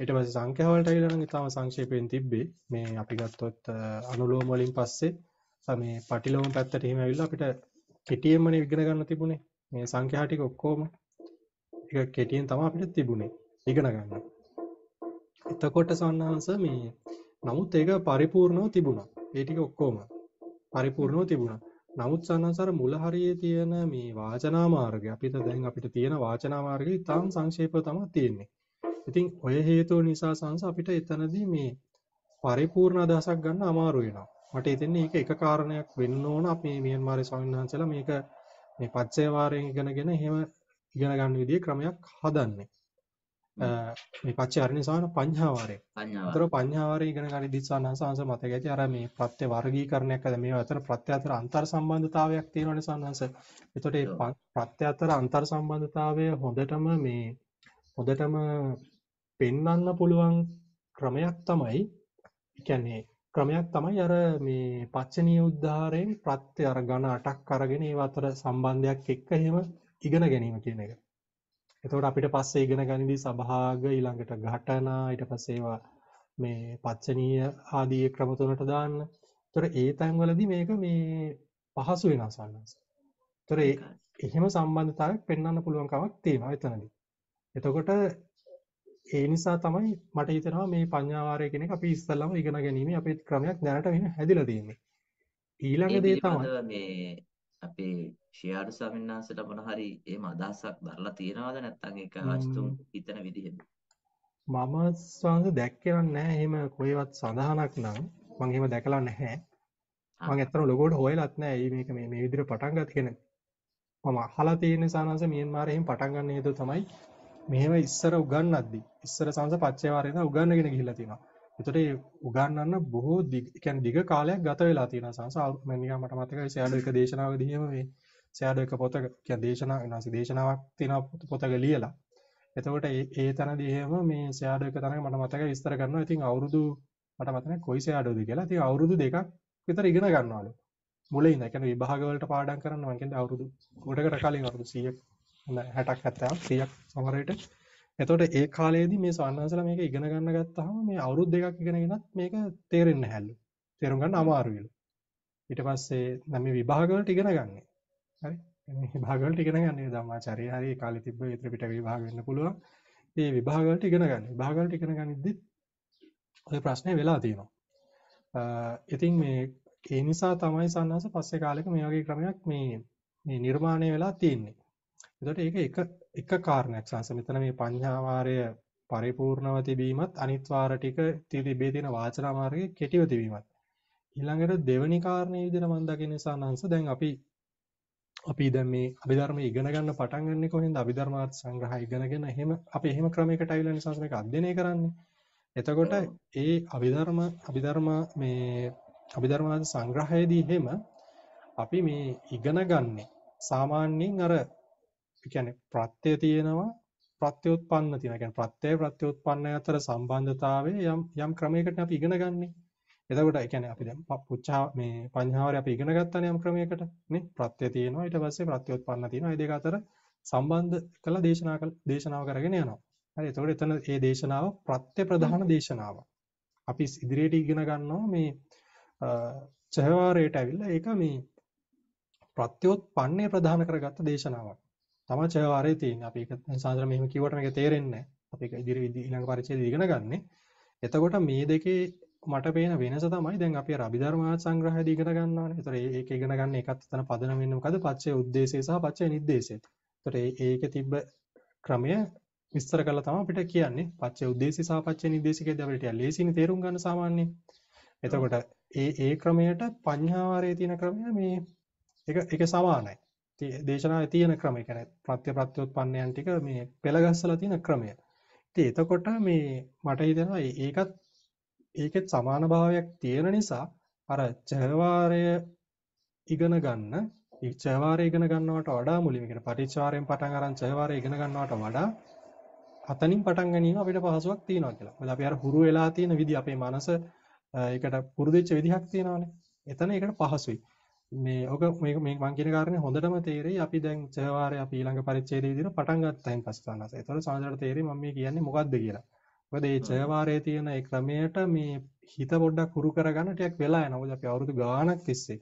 ඊට පස්සේ සංඛ්‍යා වලට ඇවිල්ලා නම් ඊටම සංක්ෂේපයෙන් තිබ්බේ මේ අපි ගත්තොත් අනුලෝම වලින් පස්සේ මේ පටිලෝම පැත්තට එහෙම ඇවිල්ලා අපිට කෙටියෙන්මනේ ඉගෙන ගන්න තිබුණේ. මේ සංඛ්‍යා ටික ඔක්කොම ටික කෙටියෙන් තමයි අපිට තිබුණේ. ඉගෙන ගන්න එතකොට සන්නහස මේ නමුත් ඒක පරිපූර්ණව තිබුණා ඒටික ඔක්කෝම පරිපූර්ණව තිබුණා නමුත් සන්නසර මුල හරියේ තියෙන මේ වාචනා මාර්ගය අපිට දැන් අපිට තියෙන වාචනා මාර්ගය ඉතාම සංක්ෂේපව තමයි තියෙන්නේ. ඉතින් ඔය හේතුව නිසා සංස අපිට එතනදී මේ පරිපූර්ණ අදහසක් ගන්න අමාරු වෙනවා. මට හිතෙන්නේ ඒක එක කාරණයක් වෙන්න ඕන අපේ මියන්මාරේ ස්වාමීන් වහන්සේලා මේක මේ පත්සේ වාරයෙන් ඉගෙනගෙන එහෙම ඉගෙන ගන්න විදිහේ ක්‍රමයක් හදන්නේ. මේ පච්චාරණිසාන පඤ්ඤාවාරය. අතර පඤ්ඤාවාරය ඉගෙන ගනි දිස්සානහසංශ මතක ඇති අර මේ ප්‍රත්‍ය වර්ගීකරණයක් අද මේ අතර ප්‍රත්‍ය අතර අන්තර් සම්බන්ධතාවයක් තියෙනවනේ සංහස. එතකොට මේ ප්‍රත්‍ය අතර අන්තර් සම්බන්ධතාවය හොඳටම මේ හොඳටම පෙන්වන්න පුළුවන් ක්‍රමයක් තමයි කියන්නේ ක්‍රමයක් තමයි අර මේ පච්චනීය උද්ධාරයෙන් ප්‍රත්‍ය අර ඝන 8ක් අරගෙන ඒව අතර සම්බන්ධයක් එක්ක එහෙම ඉගෙන ගැනීම කියන එක. එතකොට අපිට පස්සේ ඉගෙන ගනිදී සභාග ඊළඟට ඝටනා ඊට පස්සේ ඒවා මේ පච්චනීය ආදී ක්‍රම තුනට දාන්න. එතකොට ඒ තැන්වලදී මේක මේ පහසු වෙනවා සන්නස. එතකොට එහෙම සම්බන්ධතාවයක් පෙන්වන්න පුළුවන් කමක් තියෙනවා එතනදී. එතකොට ඒ නිසා තමයි මට හිතෙනවා මේ පඤ්ඤාවාරය කියන එක අපි ඉස්සල්ලාම ඉගෙන ගැනීම අපේ ක්‍රමයක් දැනට වෙන හැදිලා තියෙන්නේ. ඊළඟ දේ තමයි මේ අපේ ෂියාඩු ස්වාමීන් වහන්සේට මොන හරි එහෙම අදහසක් දරලා තියනවද නැත්නම් ඒක ආස්තුම් හිතන විදිහද මම ස්වාමීන් දැක්කේ නැහැ එහෙම කොහෙවත් සඳහනක් නම් මම එහෙම දැකලා නැහැ මම ඇත්තටම ලොගෝට හොයලත් නැහැ මේක මේ මේ විදිහට පටන් ගත් කෙනෙක් මම අහලා තියෙන සානංශ මියන්මාරේ එහෙම පටන් ගන්න හේතුව තමයි මෙහෙම ඉස්සර උගන්වද්දි ඉස්සර සංස පච්චේ වාරේ ඉඳන් උගන්වගෙන ගිහිල්ලා තිනවා එතකොට උගන්වන්න බොහෝ කියන්නේ දිග කාලයක් ගත වෙලා තියෙනවා සංසාර මම නිකන් මට මතකයි සෑඩෝ එක දේශනාවකදීම මේ සෑඩෝ එක පොතක කියන්නේ දේශනාවක් වෙනවා දේශනාවක් තියෙනවා පොතක ලියලා එතකොට ඒ තැනදී එහෙම මේ සෑඩෝ එක තැනක මට මතකයි විස්තර කරනවා ඉතින් අවුරුදු මට මතකයි කොයි සෑඩෝද කියලා ඉතින් අවුරුදු දෙකක් විතර ඉගෙන ගන්නවලු මුලින් ඉඳන් කියන්නේ විභාග වලට පාඩම් කරන්න මම කියන්නේ අවුරුදු කොටකට කලින් අවුරුදු 100ක් 60ක් 70ක් 100ක් සමහර විට එතකොට ඒ කාලයේදී මේ සවන්හන්සලා මේක ඉගෙන ගන්න ගත්තාම මේ අවුරුදු දෙකක් ඉගෙනගෙනත් මේක තේරෙන්නේ නැහැලු. තේරුම් ගන්න අමාරු වෙලු. ඊට පස්සේ නම් මේ විභාග වලට ඉගෙන ගන්න. හරි. මේ විභාග වලට ඉගෙන ගන්න ධර්මාචාරය. හරි ඒ කාලේ තිබ්බ ත්‍රිපිටක විභාග වෙන්න පුළුවන්. මේ විභාග වලට ඉගෙන ගන්න. විභාග වලට ඉගෙන ගනිද්දි ඔය ප්‍රශ්නේ වෙලා තියෙනවා. ඉතින් මේ ඒ නිසා තමයි සන්නහස පස්සේ කාලෙක මේ වගේ ක්‍රමයක් මේ මේ නිර්මාණය වෙලා තියෙන්නේ. එතකොට ඒක එක එක කාරණයක් සංස මෙතන මේ පඤ්ඤාවාරය පරිපූර්ණව තිබීමත් අනිත් වාර ටික තිබේ දෙන වාචනා මාර්ගයේ කෙටිව තිබීමත් ඊළඟට දෙවනි කාරණේ විදිහට මම දකින්නේ සානංශ දැන් අපි අපි දැන් මේ අභිධර්ම ඉගෙන ගන්න පටන් ගන්නෙ කොහෙන්ද අභිධර්මාර්ථ සංග්‍රහය ඉගෙනගෙන එහෙම අපි එහෙම ක්‍රමයකට අවිලන් සංස මේක අධ්‍යයනය කරන්නේ එතකොට ඒ අභිධර්ම අභිධර්ම මේ අභිධර්මාර්ථ සංග්‍රහයේදී එහෙම අපි මේ ඉගෙන ගන්නේ සාමාන්‍යයෙන් අර කියන්නේ ප්‍රත්‍ය තියෙනවා ප්‍රත්‍යෝත්පන්න තියෙනවා. කියන්නේ ප්‍රත්‍යය ප්‍රත්‍යෝත්පන්න අතර සම්බන්ධතාවයේ යම් යම් ක්‍රමයකට අපි ඉගෙන ගන්නෙ. එතකොට ඒ කියන්නේ අපි දැන් පුච්චා මේ පඤ්ඤාවරේ අපි ඉගෙන ගත්තානේ යම් ක්‍රමයකට නේ ප්‍රත්‍ය තියෙනවා ඊට පස්සේ ප්‍රත්‍යෝත්පන්න තියෙනවා. මේ දෙක අතර සම්බන්ධ කළා දේශනා කළ දේශනාව කරගෙන යනවා. හරි එතකොට එතන මේ දේශනාව ප්‍රත්‍ය ප්‍රධාන දේශනාවක්. අපි ඉදිරියට ඉගෙන ගන්නවා මේ චහවාරයට ඇවිල්ලා ඒක මේ ප්‍රත්‍යෝත්පන්නේ ප්‍රධාන කරගත්ත දේශනාවක්. තමයි චයවාරයේ තියෙන්නේ. අපි ඒක සාන්දර මෙහෙම කිව්වට මේක තේරෙන්නේ නැහැ. අපි ඒක ඉදිරි ඊළඟ පරිච්ඡේදය ඉගෙන ගන්න. එතකොට මේ දෙකේ මට පේන වෙනස තමයි දැන් අපි අර අභිධර්ම සංග්‍රහයදී ඉගෙන ගන්නවානේ. ඒතර ඒක ඉගෙන ගන්න එකත් එතන පදනම වෙන්නේ මොකද? පච්චේ උද්දේශය සහ පච්චේ නිද්දේශය. ඒතර ඒකේ තිබ්බ ක්‍රමය විස්තර කරලා තමයි අපිට කියන්නේ. පච්චේ උද්දේශය සහ පච්චේ නිද්දේශකයේදී අපිට ලේසියෙන් තේරුම් ගන්න සාමාන්‍යයෙන්. එතකොට ඒ ඒ ක්‍රමයට පඤ්ඤාවාරයේ තියෙන ක්‍රමය මේ එක එක සමානයි. දේශනාවේ තියෙන ක්‍රමය කියන්නේ ප්‍රත්‍ය ප්‍රත්‍යুৎපන්නයන් ටික මේ පෙළගස්සලා තියෙන ක්‍රමය. ඉතින් එතකොට මේ මට හිතෙනවා ඒකත් ඒකෙත් සමාන භාවයක් තියෙන නිසා අර චහවාරය ඉගෙන ගන්න ඒ චහවාරය ඉගෙන ගන්නවට වඩා මුලින්ම කියන පරිචාරයෙන් පටන් අරන් චහවාරය ඉගෙන ගන්නවට වඩා අතනින් පටන් ගැනීම අපිට පහසුවක් තියෙනවා කියලා. මොකද අපි අර හුරු වෙලා තියෙන විදි අපේ මනස ඒකට පුරුදු වෙච්ච විදිහක් තියෙනවානේ. එතන ඒකට පහසුයි. මේ ඔක මේක මේ මම කියන කාරණේ හොඳටම තේරෙයි අපි දැන් සහවාරය අපි ඊළඟ පරිච්ඡේදයේ දින පටන් ගත්තයින් පස්සනස. ඒතකොට සමහරවිට තේරෙයි මම මේ කියන්නේ මොකද්ද කියලා. මොකද මේ සහවාරයේ තියෙන ඒ ක්‍රමයට මේ හිත පොඩ්ඩක් හුරු කරගන්න ටිකක් වෙලා යනවා. මොකද අපි අවුරුදු ගාණක් තිස්සේ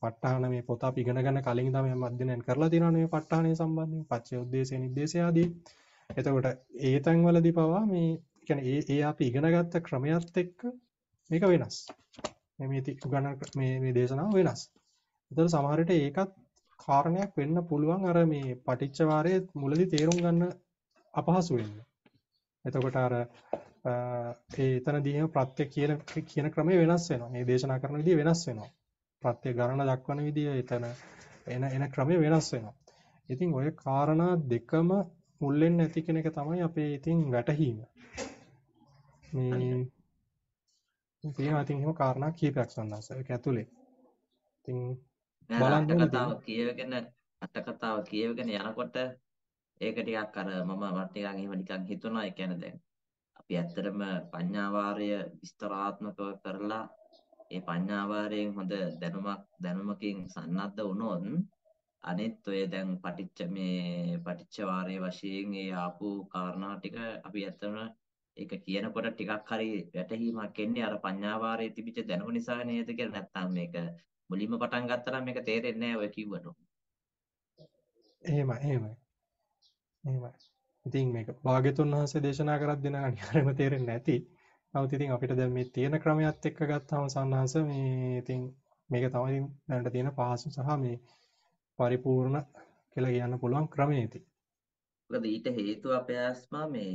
ප ဋ ාහන මේ පොත අපි ඉගෙන ගන්න කලින් තමයි මම අධ්‍යයනය කරලා තියෙනවානේ මේ ප ဋ ාහනය සම්බන්ධයෙන් පච්චේ උද්දේශය නිर्देशය ආදී. එතකොට ඒ තැන්වලදී පවා මේ කියන්නේ ඒ ඒ අපි ඉගෙනගත්ත ක්‍රමයක් එක්ක මේක වෙනස්. මේ මේ උගණන මේ මේ දේශනාව වෙනස්. එතකොට සමහර විට ඒකත් කාරණයක් වෙන්න පුළුවන් අර මේ පටිච්ච වාරයේ මුලදී තේරුම් ගන්න අපහසු වෙන්න. එතකොට අර ඒ එතනදීම ප්‍රත්‍ය කියන කියන ක්‍රමය වෙනස් වෙනවා. මේ දේශනා කරන විදිය වෙනස් වෙනවා. ප්‍රත්‍ය ගණන දක්වන විදිය එතන එන එන ක්‍රමය වෙනස් වෙනවා. ඉතින් ඔය කාරණා දෙකම මුල්ලෙන් නැති කෙනෙක තමයි අපේ ඉතින් වැටහීම මේ තියෙන ඉතින් එහෙම කාරණා කීපයක් සඳහන් ඒක ඇතුලේ ඉතින් බලන්න ඕනේ කතාව කියවගෙන අටකතාව කියවගෙන යනකොට ඒක ටිකක් අර මම මට ටිකක් එහෙම නිකන් හිතුණා ඒ කියන්නේ දැන් අපි ඇත්තටම පඤ්ඤාවාරය විස්තරාත්මකව කරලා ඒ පඤ්ඤාවාරයෙන් හොඳ දැනුමක් දැනුමකින් සන්නද්ධ වුණොත් අනෙත් ඔය දැන් පටිච්ච මේ පටිච්ච වාරයේ වශයෙන් ඒ ආපු කාරණා ටික අපි ඇත්තටම ඒක කියනකොට ටිකක් හරි වැටහීමක් එන්නේ අර පඤ්ඤාවාරයේ තිබිච්ච දැනුම නිසා නේද කියලා නැත්නම් මේක මුලින්ම පටන් ගත්තරම මේක තේරෙන්නේ නැහැ ඔය කිව්වට. එහෙමයි එහෙමයි. එහෙමයි. ඉතින් මේක වාග්යතුන් වහන්සේ දේශනා කරද්දී නම් අනිවාර්යයෙන්ම තේරෙන්නේ නැති. නමුත් ඉතින් අපිට දැන් මේ තියෙන ක්‍රමයක් එක්ක ගත්තාම සන්නහස මේ ඉතින් මේක තමයි දැනට තියෙන පහසු සහ මේ පරිපූර්ණ කියලා කියන්න පුළුවන් ක්‍රමය ඉතින්. මොකද ඊට හේතුව අපේ ආස්මා මේ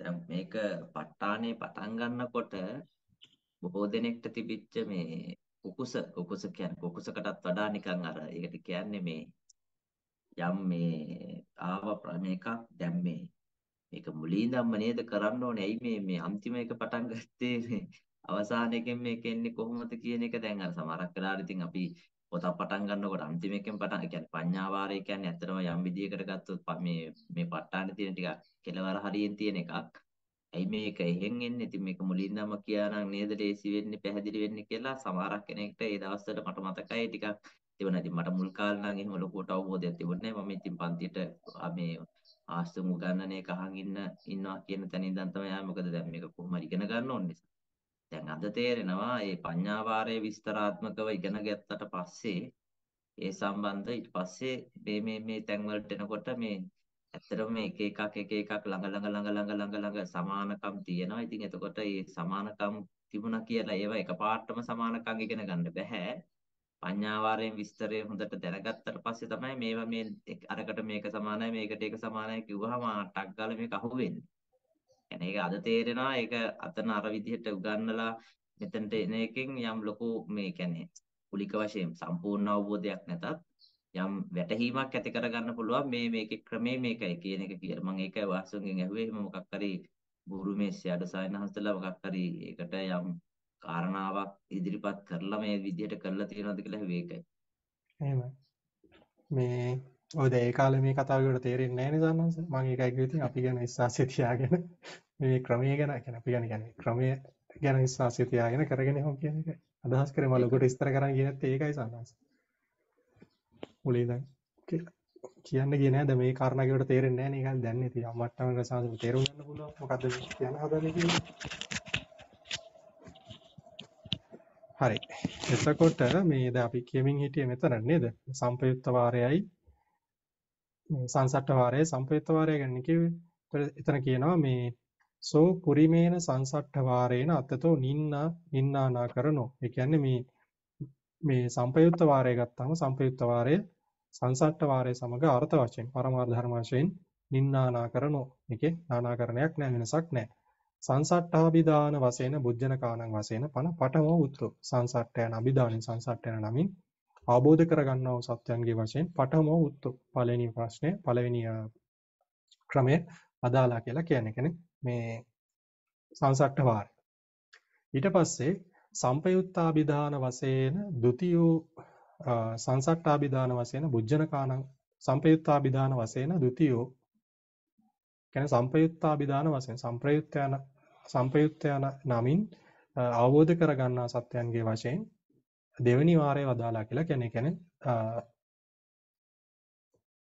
දැන් මේක ප ဋ ාණේ පටන් ගන්නකොට බොහෝ දෙනෙක්ට තිබිච්ච මේ කුකුස කුකුස කියන්නේ කුකුසකටත් වඩා නිකන් අර ඒකට කියන්නේ මේ යම් මේ ආව ප්‍රමේකක් දැන් මේ මේක මුලින්දම්ම නේද කරන්න ඕනේ ඇයි මේ මේ අන්තිම එක පටන් ගත්තේ මේ අවසාන එකෙන් මේක එන්නේ කොහොමද කියන එක දැන් අර සමහරක් වෙලාවට ඉතින් අපි පොතක් පටන් ගන්නකොට අන්තිම එකෙන් පටන් ඒ කියන්නේ පඤ්ඤා වාරය කියන්නේ ඇත්තටම යම් විදියකට ගත්තොත් මේ මේ ප ဋ ාණේ තියෙන ටිකක් කෙලවර හරියෙන් තියෙන එකක් ඇයි මේක එහෙන් එන්නේ? ඉතින් මේක මුලින්දම කියානම් නේද ලේසි වෙන්නේ, පැහැදිලි වෙන්නේ කියලා සමහරක් කෙනෙක්ට ඒ දවස්වල මට මතකයි ටිකක් තිබුණා. ඉතින් මට මුල් කාලේ නම් එහෙම ලොකුවට අවබෝධයක් තිබුණේ නැහැ. මම ඉතින් පන්තියට මේ ආස්තම උගන්නන එක අහන් ඉන්න ඉන්නවා කියන තැන ඉඳන් තමයි ආවේ. මොකද දැන් මේක කොහොම හරි ඉගෙන ගන්න ඕනේ නිසා. දැන් අද තේරෙනවා මේ පඤ්ඤාවාරයේ විස්තරාත්මකව ඉගෙන ගත්තට පස්සේ ඒ සම්බන්ධ ඊට පස්සේ මේ මේ මේ තැන් වලට එනකොට මේ ඇත්තටම මේ එක එකක් එක එකක් ළඟ ළඟ ළඟ ළඟ ළඟ ළඟ සමානකම් තියෙනවා. ඉතින් එතකොට මේ සමානකම් තිබුණා කියලා ඒවා එකපාරටම සමානකම් ඉගෙන ගන්න බෑ. පඤ්ඤාවාරයෙන් විස්තරය හොඳට දැනගත්තට පස්සේ තමයි මේවා මේ අරකට මේක සමානයි මේකට ඒක සමානයි කිව්වහම අටක් ගාලා මේක අහුවෙන්නේ. يعني ඒක අද තේරෙනවා ඒක අතන අර විදිහට උගන්නලා මෙතනට එන එකෙන් යම් ලොකු මේ කියන්නේ කුලික වශයෙන් සම්පූර්ණ අවබෝධයක් නැතත් යම් වැටහීමක් ඇති කරගන්න පුළුවන් මේ මේකේ ක්‍රමේ මේකයි කියන එක කියලා. මම ඒක වාසුන්ගෙන් ඇහුවේ එහෙම මොකක් හරි ගුරු මේස්සයාට සයන්හන්සලා මොකක් හරි ඒකට යම් කාරණාවක් ඉදිරිපත් කරලා මේ විදිහට කරලා තියෙනවද කියලා ඇහුවේ ඒකයි. එහෙමයි. මේ ඔය දැන් ඒ කාලේ මේ කතාව වලට තේරෙන්නේ නැහැ නේ සයන්හන්ස. මම ඒකයි කිව්වේ ඉතින් අපි ගැන විශ්වාසය තියාගෙන මේ ක්‍රමයේ ගැන කියන්නේ අපි ගැන කියන්නේ ක්‍රමයේ ගැන විශ්වාසය තියාගෙන කරගෙන යමු කියන එක. අදහස් කරේ මම ලොකට විස්තර කරන්න කියන්නේ ඒකයි සයන්හන්ස. මුලේ ඉඳන් කියන්න ගියේ නෑ දැන් මේ කාරණා කියවට තේරෙන්නේ නෑනේ ඒක දැන් ඉතින් අම්මට්ටම රසාසම තේරුම් ගන්න පුළුවන් මොකද්ද මේ කියන හදන්නේ කියන්නේ හරි එතකොට මේ දැන් අපි කියමින් හිටියේ මෙතන නේද සංපයුක්ත වාරයයි මේ සංසට්ඨ වාරයයි සංපයුක්ත වාරය ගැන කිව්වේ එතන කියනවා මේ සෝ පුරිමේන සංසට්ඨ වාරේන අතතෝ නින්නා නින්නානා කරනෝ ඒ කියන්නේ මේ මේ සංපයුක්ත වාරය ගත්තාම සංපයුක්ත වාරය සංසට්ඨ වාරය සමග අර්ථ වශයෙන් පරමාර්ථ ධර්ම වශයෙන් නින්නානා කරනෝ මේකේ නානාකරණයක් නැහැ වෙනසක් නැහැ සංසට්ඨාබිදාන වශයෙන් බුද්ධන කාණන් වශයෙන් පන පඨමෝ උත්‍රෝ සංසට්ඨයන අභිදානෙන් සංසට්ඨයන නමින් අවබෝධ කරගන්නා වූ සත්‍යයන්ගේ වශයෙන් පඨමෝ උත්තු පළවෙනි ප්‍රශ්නේ පළවෙනි ක්‍රමය අදාලා කියලා කියන්නේ කෙනෙක් මේ සංසට්ඨ වාරය ඊට පස්සේ සම්පයුත්තාබිධාන වශයෙන් ද්විතියෝ සංසට්ඨාබිදාන වශයෙන් බුද්ධනකාණං සම්පයුත්තාබිදාන වශයෙන් ဒ ුතියෝ කියන්නේ සම්පයුත්තාබිදාන වශයෙන් සම්ප්‍රයුත්තයන සම්ප්‍රයුත්තයන නමින් අවබෝධ කරගන්නා සත්‍යයන්ගේ වශයෙන් දෙවෙනි වාරය වදාලා කියලා කියන්නේ කියන්නේ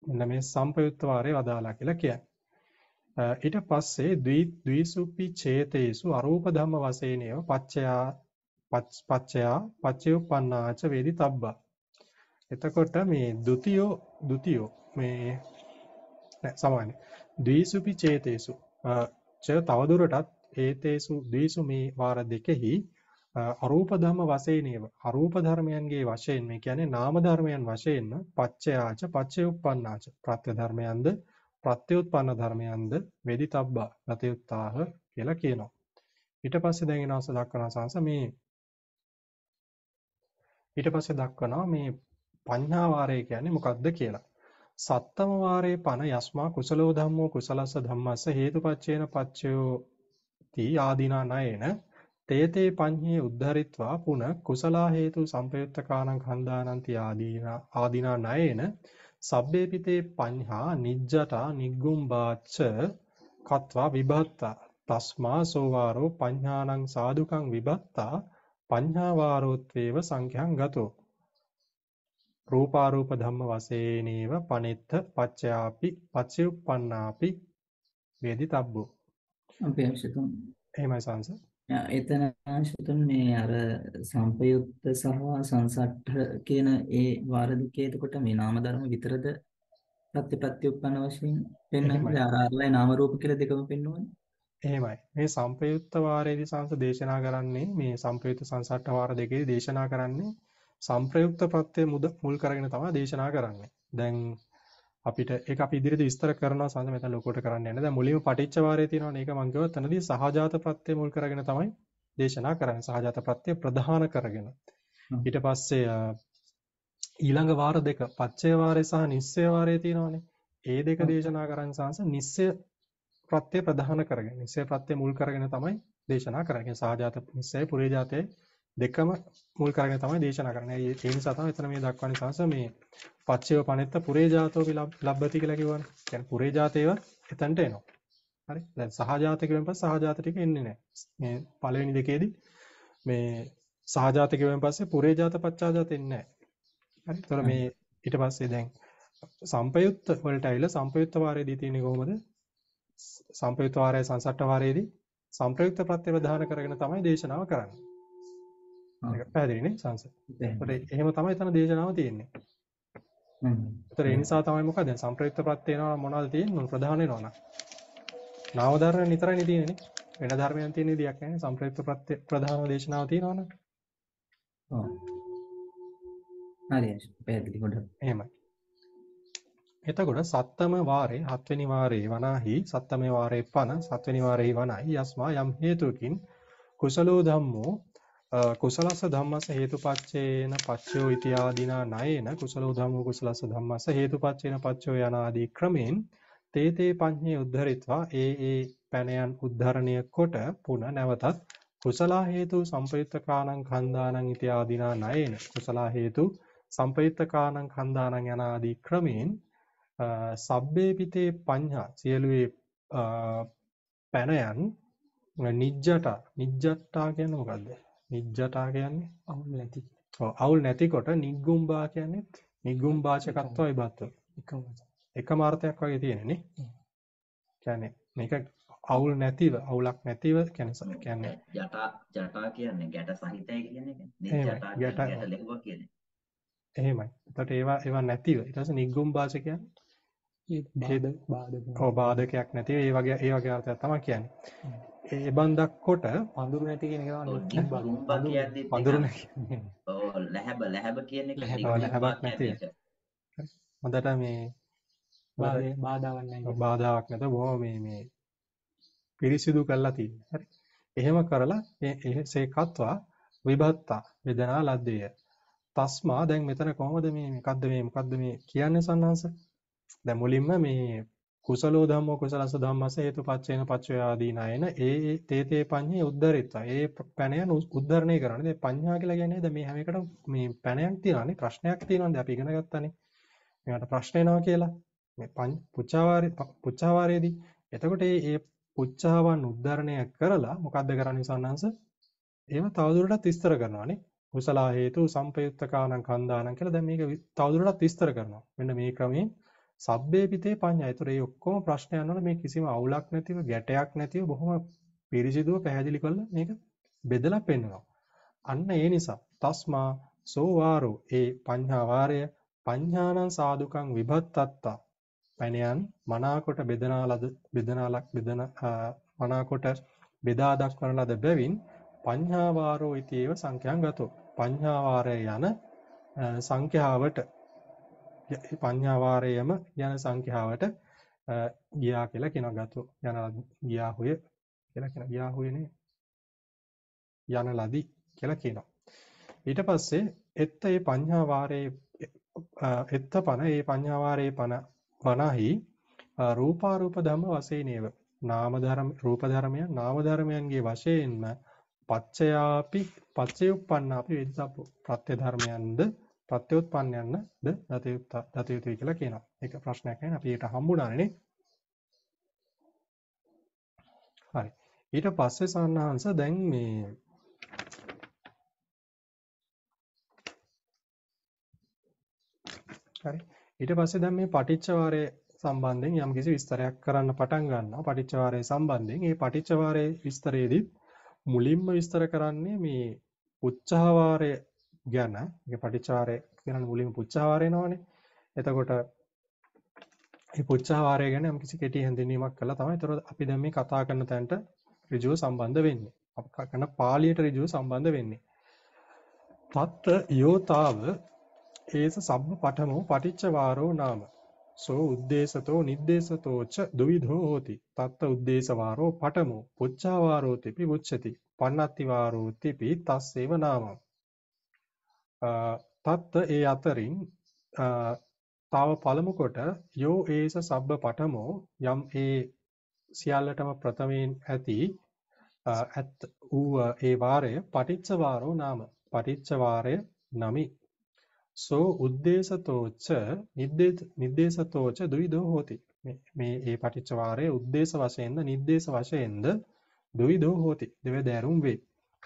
මෙන්න මේ සම්පයුත්ත වාරය වදාලා කියලා කියන්නේ. ඊට පස්සේ ද්වි ද්විසුප්පි චේතේසු අරූප ධම්ම වශයෙන්ව පච්චයා පච්චයා පච්චයුප්පන්නාච වේදි තබ්බා එතකොට මේ ද්විතියෝ ද්විතියෝ මේ සමාන ද්විසුපි චේතේසු ච තවදුරටත් ඒතේසු ද්විසු මේ වාර දෙකෙහි අරූප ධම වශයෙන්ව අරූප ධර්මයන්ගේ වශයෙන් මේ කියන්නේ නාම ධර්මයන් වශයෙන්ම පච්චයාච පච්චයුප්පන්නාච ප්‍රත්‍ය ධර්මයන්ද ප්‍රත්‍යඋත්පන්න ධර්මයන්ද වෙදිතබ්බා ගතයුත්තාහ කියලා කියනවා ඊට පස්සේ දැන් එනවාස දක්වන සංස මේ ඊට පස්සේ දක්වනවා මේ පඤ්ඤා වාරය කියන්නේ මොකක්ද කියලා. සත්තම වාරේ පන යස්මා කුසලෝ ධම්මෝ කුසලස්ස ධම්මස්ස හේතුපච්චේන පච්චයෝ තී ආදීනා නයේන තේතේ පඤ්ඤේ උද්ධරිත්වා පුන කුසලා හේතු සම්පයුත්තකානං ඛණ්ඩානන්ති ආදීනා ආදීනා නයේන සබ්බේපිතේ පඤ්හා නිජ්ජතා නිග්ගුම්බාච්ච කତ୍වා විභත්තා තස්මා සෝවාරෝ පඤ්ඤානං සාදුකං විභත්තා පඤ්ඤාවාරෝත්වේව සංඛ්‍යං ගතෝ රූපාරූප ධම්ම වශයෙන්ේව පනෙත්ත පච්චයාපි පච්චුප්පන්නාපි වේදිතබ්බෝ අපි හිතමු එහෙමයි සංස එතන ආශිතුන් මේ අර සම්පයුත්ත සහ සංසට්ඨ කියන ඒ වාර දෙකේ එතකොට මේ නාම ධර්ම විතරද ප්‍රතිපත්තිඋප්පන්න වශයෙන් පෙන්වන්නේ අර අරලයි නාම රූප කියලා දෙකම පෙන්වන්නේ එහෙමයි. මේ සම්පයුත්ත වාරයේදී සංස දේශනා කරන්නේ මේ සම්පයුත්ත සංසට්ඨ වාර දෙකේදී දේශනා කරන්නේ සම්ප්‍රයුක්ත ප්‍රත්‍යය මුල් කරගෙන තමයි දේශනා කරන්නේ. දැන් අපිට ඒක අපි ඉදිරියට විස්තර කරනවා සංස මෙතන ලොකුවට කරන්න යන්නේ. දැන් මුලින්ම පටිච්ච වාරයේ තියෙනවානේ. ඒක මම කිව්වා තනදී සහජාත ප්‍රත්‍යය මුල් කරගෙන තමයි දේශනා කරන්නේ. සහජාත ප්‍රත්‍යය ප්‍රධාන කරගෙන. ඊට පස්සේ ඊළඟ වාර දෙක පච්චේ වාරය සහ නිස්සය වාරය තියෙනවානේ. ඒ දෙක දේශනා කරන්නේ සංස නිස්සය ප්‍රත්‍යය ප්‍රධාන කරගෙන. නිස්සය ප්‍රත්‍යය මුල් කරගෙන තමයි දේශනා කරන්නේ. සහජාත නිස්සය පුරේජාතයේ දෙකම මුල් කරගෙන තමයි දේශනා කරන්නේ. ඒ නිසා තමයි එතන මේ දක්වන්නේ සංස මේ පච්චේව පනෙත්ත පුරේ ජාතෝ ලබ්බති කියලා කියවනේ. කියන්නේ පුරේ ජාතේව එතනට එනවා. හරි? දැන් සහජාත කියවෙන් පස්සේ සහජාත ටික එන්නේ නැහැ. මේ පළවෙනි දෙකේදී මේ සහජාත කියවෙන් පස්සේ පුරේ ජාත පච්චාජාත එන්නේ නැහැ. හරි? ඒතර මේ ඊට පස්සේ දැන් සම්පයුත්ත වලට ඇවිල්ලා සම්පයුත්ත වාරයේදී තියෙන්නේ කොහොමද? සම්පයුත්ත වාරයේ සංසට්ඨ වාරයේදී සම්ප්‍රයුක්ත ප්‍රත්‍ය ප්‍රදාන කරගෙන තමයි දේශනාව කරන්නේ. පැහැදිලිනේ සංස. ඒතර එහෙම තමයි එතන දේශනාව තියෙන්නේ. හ්ම්. ඒතර ඒ නිසා තමයි මොකද දැන් සම්ප්‍රයුක්ත ප්‍රත්‍ය වෙනවා නම් මොනවද තියෙන්නේ? ප්‍රධාන වෙනවා නම්. නාම ධර්මයන් විතරයිනේ තියෙන්නේ. වෙන ධර්මයන් තියෙන දෙයක් නැහැ. සම්ප්‍රයුක්ත ප්‍රත්‍ය ප්‍රධාන දේශනාව තියෙනවා නම්. ඔව්. හරි. පැහැදිලි කොට. එහෙමයි. එතකොට සත්තම වාරේ හත්වෙනි වාරේ වනාහි සත්තමේ වාරේ පන සත්වෙනි වාරේ වනාහි යස්මා යම් හේතුකින් කුසලෝ ධම්මෝ කුසලස්ස ධම්මස්ස හේතුපච්චේන පච්චයෝ इति ආදීනා ණයේන කුසලෝ ධම්මෝ කුසලස්ස ධම්මස්ස හේතුපච්චේන පච්චයෝ යන ආදී ක්‍රමෙන් තේතේ පඤ්ඤේ උද්ධරිත්වා ඒ ඒ පැනයන් උද්ධරණය කොට පුන නැවතත් කුසලා හේතු සම්පයුත්තකානං ඛණ්ඩානං इति ආදීනා ණයේන කුසලා හේතු සම්පයුත්තකානං ඛණ්ඩානං යන ආදී ක්‍රමෙන් සබ්බේ පිතේ පඤ්ඤා සියලුවේ පැනයන් නිජ්ජට නිජ්ජට්ටා කියන්නේ මොකද්ද නිජ්ජටා කියන්නේ අවුල් නැති අවුල් නැතිකොට නිග්ගුම්බා කියන්නේ නිග්ගුම්බාචකත්ව විභත්ත එකම එකම අර්ථයක් වගේ තියෙනනේ කියන්නේ මේක අවුල් නැතිව අවුලක් නැතිව කියන්නේ කියන්නේ ජටා ජටා කියන්නේ ගැට සහිතයි කියන්නේ නිජ්ජටා ගැට ලැබුවා කියන්නේ එහෙමයි එතකොට ඒවා ඒවා නැතිව ඊට පස්සේ නිග්ගුම්බාච කියන්නේ භේද බාධක ඔව් බාධකයක් නැතිව ඒ වගේ ඒ වගේ අර්ථයක් තමයි කියන්නේ ඒ බන්දක් කොට පඳුරු නැති කියන එක තමයි පඳුරු නැති ඔව් ලැහැබ ලැහැබ කියන එක ලැහැබක් නැති හොඳට මේ බාධාවක් නැහැ බාධාවක් නැත බොහොම මේ මේ පිරිසිදු කරලා තියෙනවා හරි එහෙම කරලා එසේ කත්වා විභත්තා වේදනා ලද්දේය තස්මා දැන් මෙතන කොහොමද මේ මොකද්ද මේ මොකද්ද මේ කියන්නේ සන්නහස දැන් මුලින්ම මේ කුසලෝ ධම්මෝ කුසලස ධම්මස හේතුපච්චේන පච්චය ආදීනායන ඒ තේ තේ පඤ්ඤේ උද්ධරිත්තා. ඒ පැණයන් උද්ධරණය කරන්නේ. දැන් පඤ්ඤා කියලා කියන්නේ දැන් මේ හැම එකටම මේ පැණයක් තියෙනවානේ ප්‍රශ්නයක් තියෙනවානේ අපි ඉගෙන ගත්තානේ. මේකට ප්‍රශ්න එනවා කියලා. මේ පුච්චාවාරේ පුච්චාවාරේදී එතකොට මේ ඒ පුච්චාවන් උද්ධරණය කරලා මොකද්ද කරන්නේ සන්නංශ? එහෙම තවදුරටත් විස්තර කරනවානේ. කුසලා හේතු සම්පයුක්තකානං කන්දානං කියලා දැන් මේක තවදුරටත් විස්තර කරනවා. මෙන්න මේ ක්‍රමයෙන් සබ්බේපිතේ පඤ්ඤා. ඒතර මේ ඔක්කොම ප්‍රශ්නයන් වල මේ කිසිම අවුලක් නැතිව ගැටයක් නැතිව බොහොම පිරිසිදුව පැහැදිලි කරලා මේක බෙදලා පෙන්නනවා. අන්න ඒ නිසා තස්මා සෝවාරෝ ඒ පඤ්ඤා වාරය පඤ්ඤානං සාදුකං විභත්තත්තා පැනයන් මනාකොට බෙදනාලද බෙදනාලක් බෙදන මනාකොට බෙදා දක්වන ලද බැවින් පඤ්ඤාවාරෝ ඉති ඒව සංඛ්‍යං ගතෝ පඤ්ඤාවාරය යන සංඛ්‍යාවට පඤ්ඤා වාරයේම යන සංඛ්‍යාවට ගියා කියලා කියනවා ගතු යන ගියා හොය කියලා කියන ගියා හොයනේ යන ලදි කියලා කියනවා ඊට පස්සේ එත්ත ඒ පඤ්ඤා වාරයේ එත්ත පන ඒ පඤ්ඤා වාරයේ පන වනාහි රූපාරූප ධම්ම වශයෙන්ේව නාම ධර්ම රූප ධර්මයන් නාම ධර්මයන්ගේ වශයෙන්ම පච්චයාපි පච්චයුප්පන්නාපි වේදසප්ප ප්‍රත්‍ය ධර්මයන්ද ප්‍රත්‍යুৎපන්නයන්ද දත යුතුයි කියලා කියනවා. ඒක ප්‍රශ්නයක් නෑ අපි ඒකට හම්බුණානේ. හරි. ඊට පස්සේ සන්නහංශ දැන් මේ හරි. ඊට පස්සේ දැන් මේ පටිච්චවාරයේ සම්බන්ධයෙන් යම්කිසි විස්තරයක් කරන්න පටන් ගන්නවා. පටිච්චවාරයේ සම්බන්ධයෙන්. මේ පටිච්චවාරයේ විස්තරයේදී මුලින්ම විස්තර කරන්නේ මේ උච්චාවාරයේ ගැන ඒ පටිච්චාරය කියන මුලින්ම පුච්චාවාරයනවනේ. එතකොට මේ පුච්චාවාරය ගැන යම්කිසි කෙටි හැඳින්වීමක් කළා තමයි. ඒතර අපි දැන් මේ කතා කරන තැනට ඍජුව සම්බන්ධ වෙන්නේ. අපි කරන පාළියට ඍජුව සම්බන්ධ වෙන්නේ. තත්ත යෝතාව ඒස සබ්බ පඨමෝ පටිච්චවාරෝ නාම සෝ උද්දේශතෝ නිද්දේශතෝ ච දුවිධෝ හෝති තත්ත උද්දේශවාරෝ පඨමෝ පුච්චාවාරෝ තෙපි උච්චති පන්නත්ති වාරෝ තෙපි තස්සේව නාමං තත්ත ඒ අතරින් තාව පළමුකොට යෝ ඒස සබ්බ පටමෝ යම් ඒ සියල්ලටම ප්‍රථමයෙන් ඇති ඇත් වූ ඒ වාරය පටිච්චවාරෝ නාම පටිච්චවාරය නමි සෝ උද්දේශතෝච්ච නිද්දේශතෝච දුවිදෝ හෝති මේ ඒ පටිච්චවාරය උද්දේශ වශයෙන්ද නිද්දේශ වශයෙන්ද දුවිදෝ හෝති දෙව දැරුම් වේ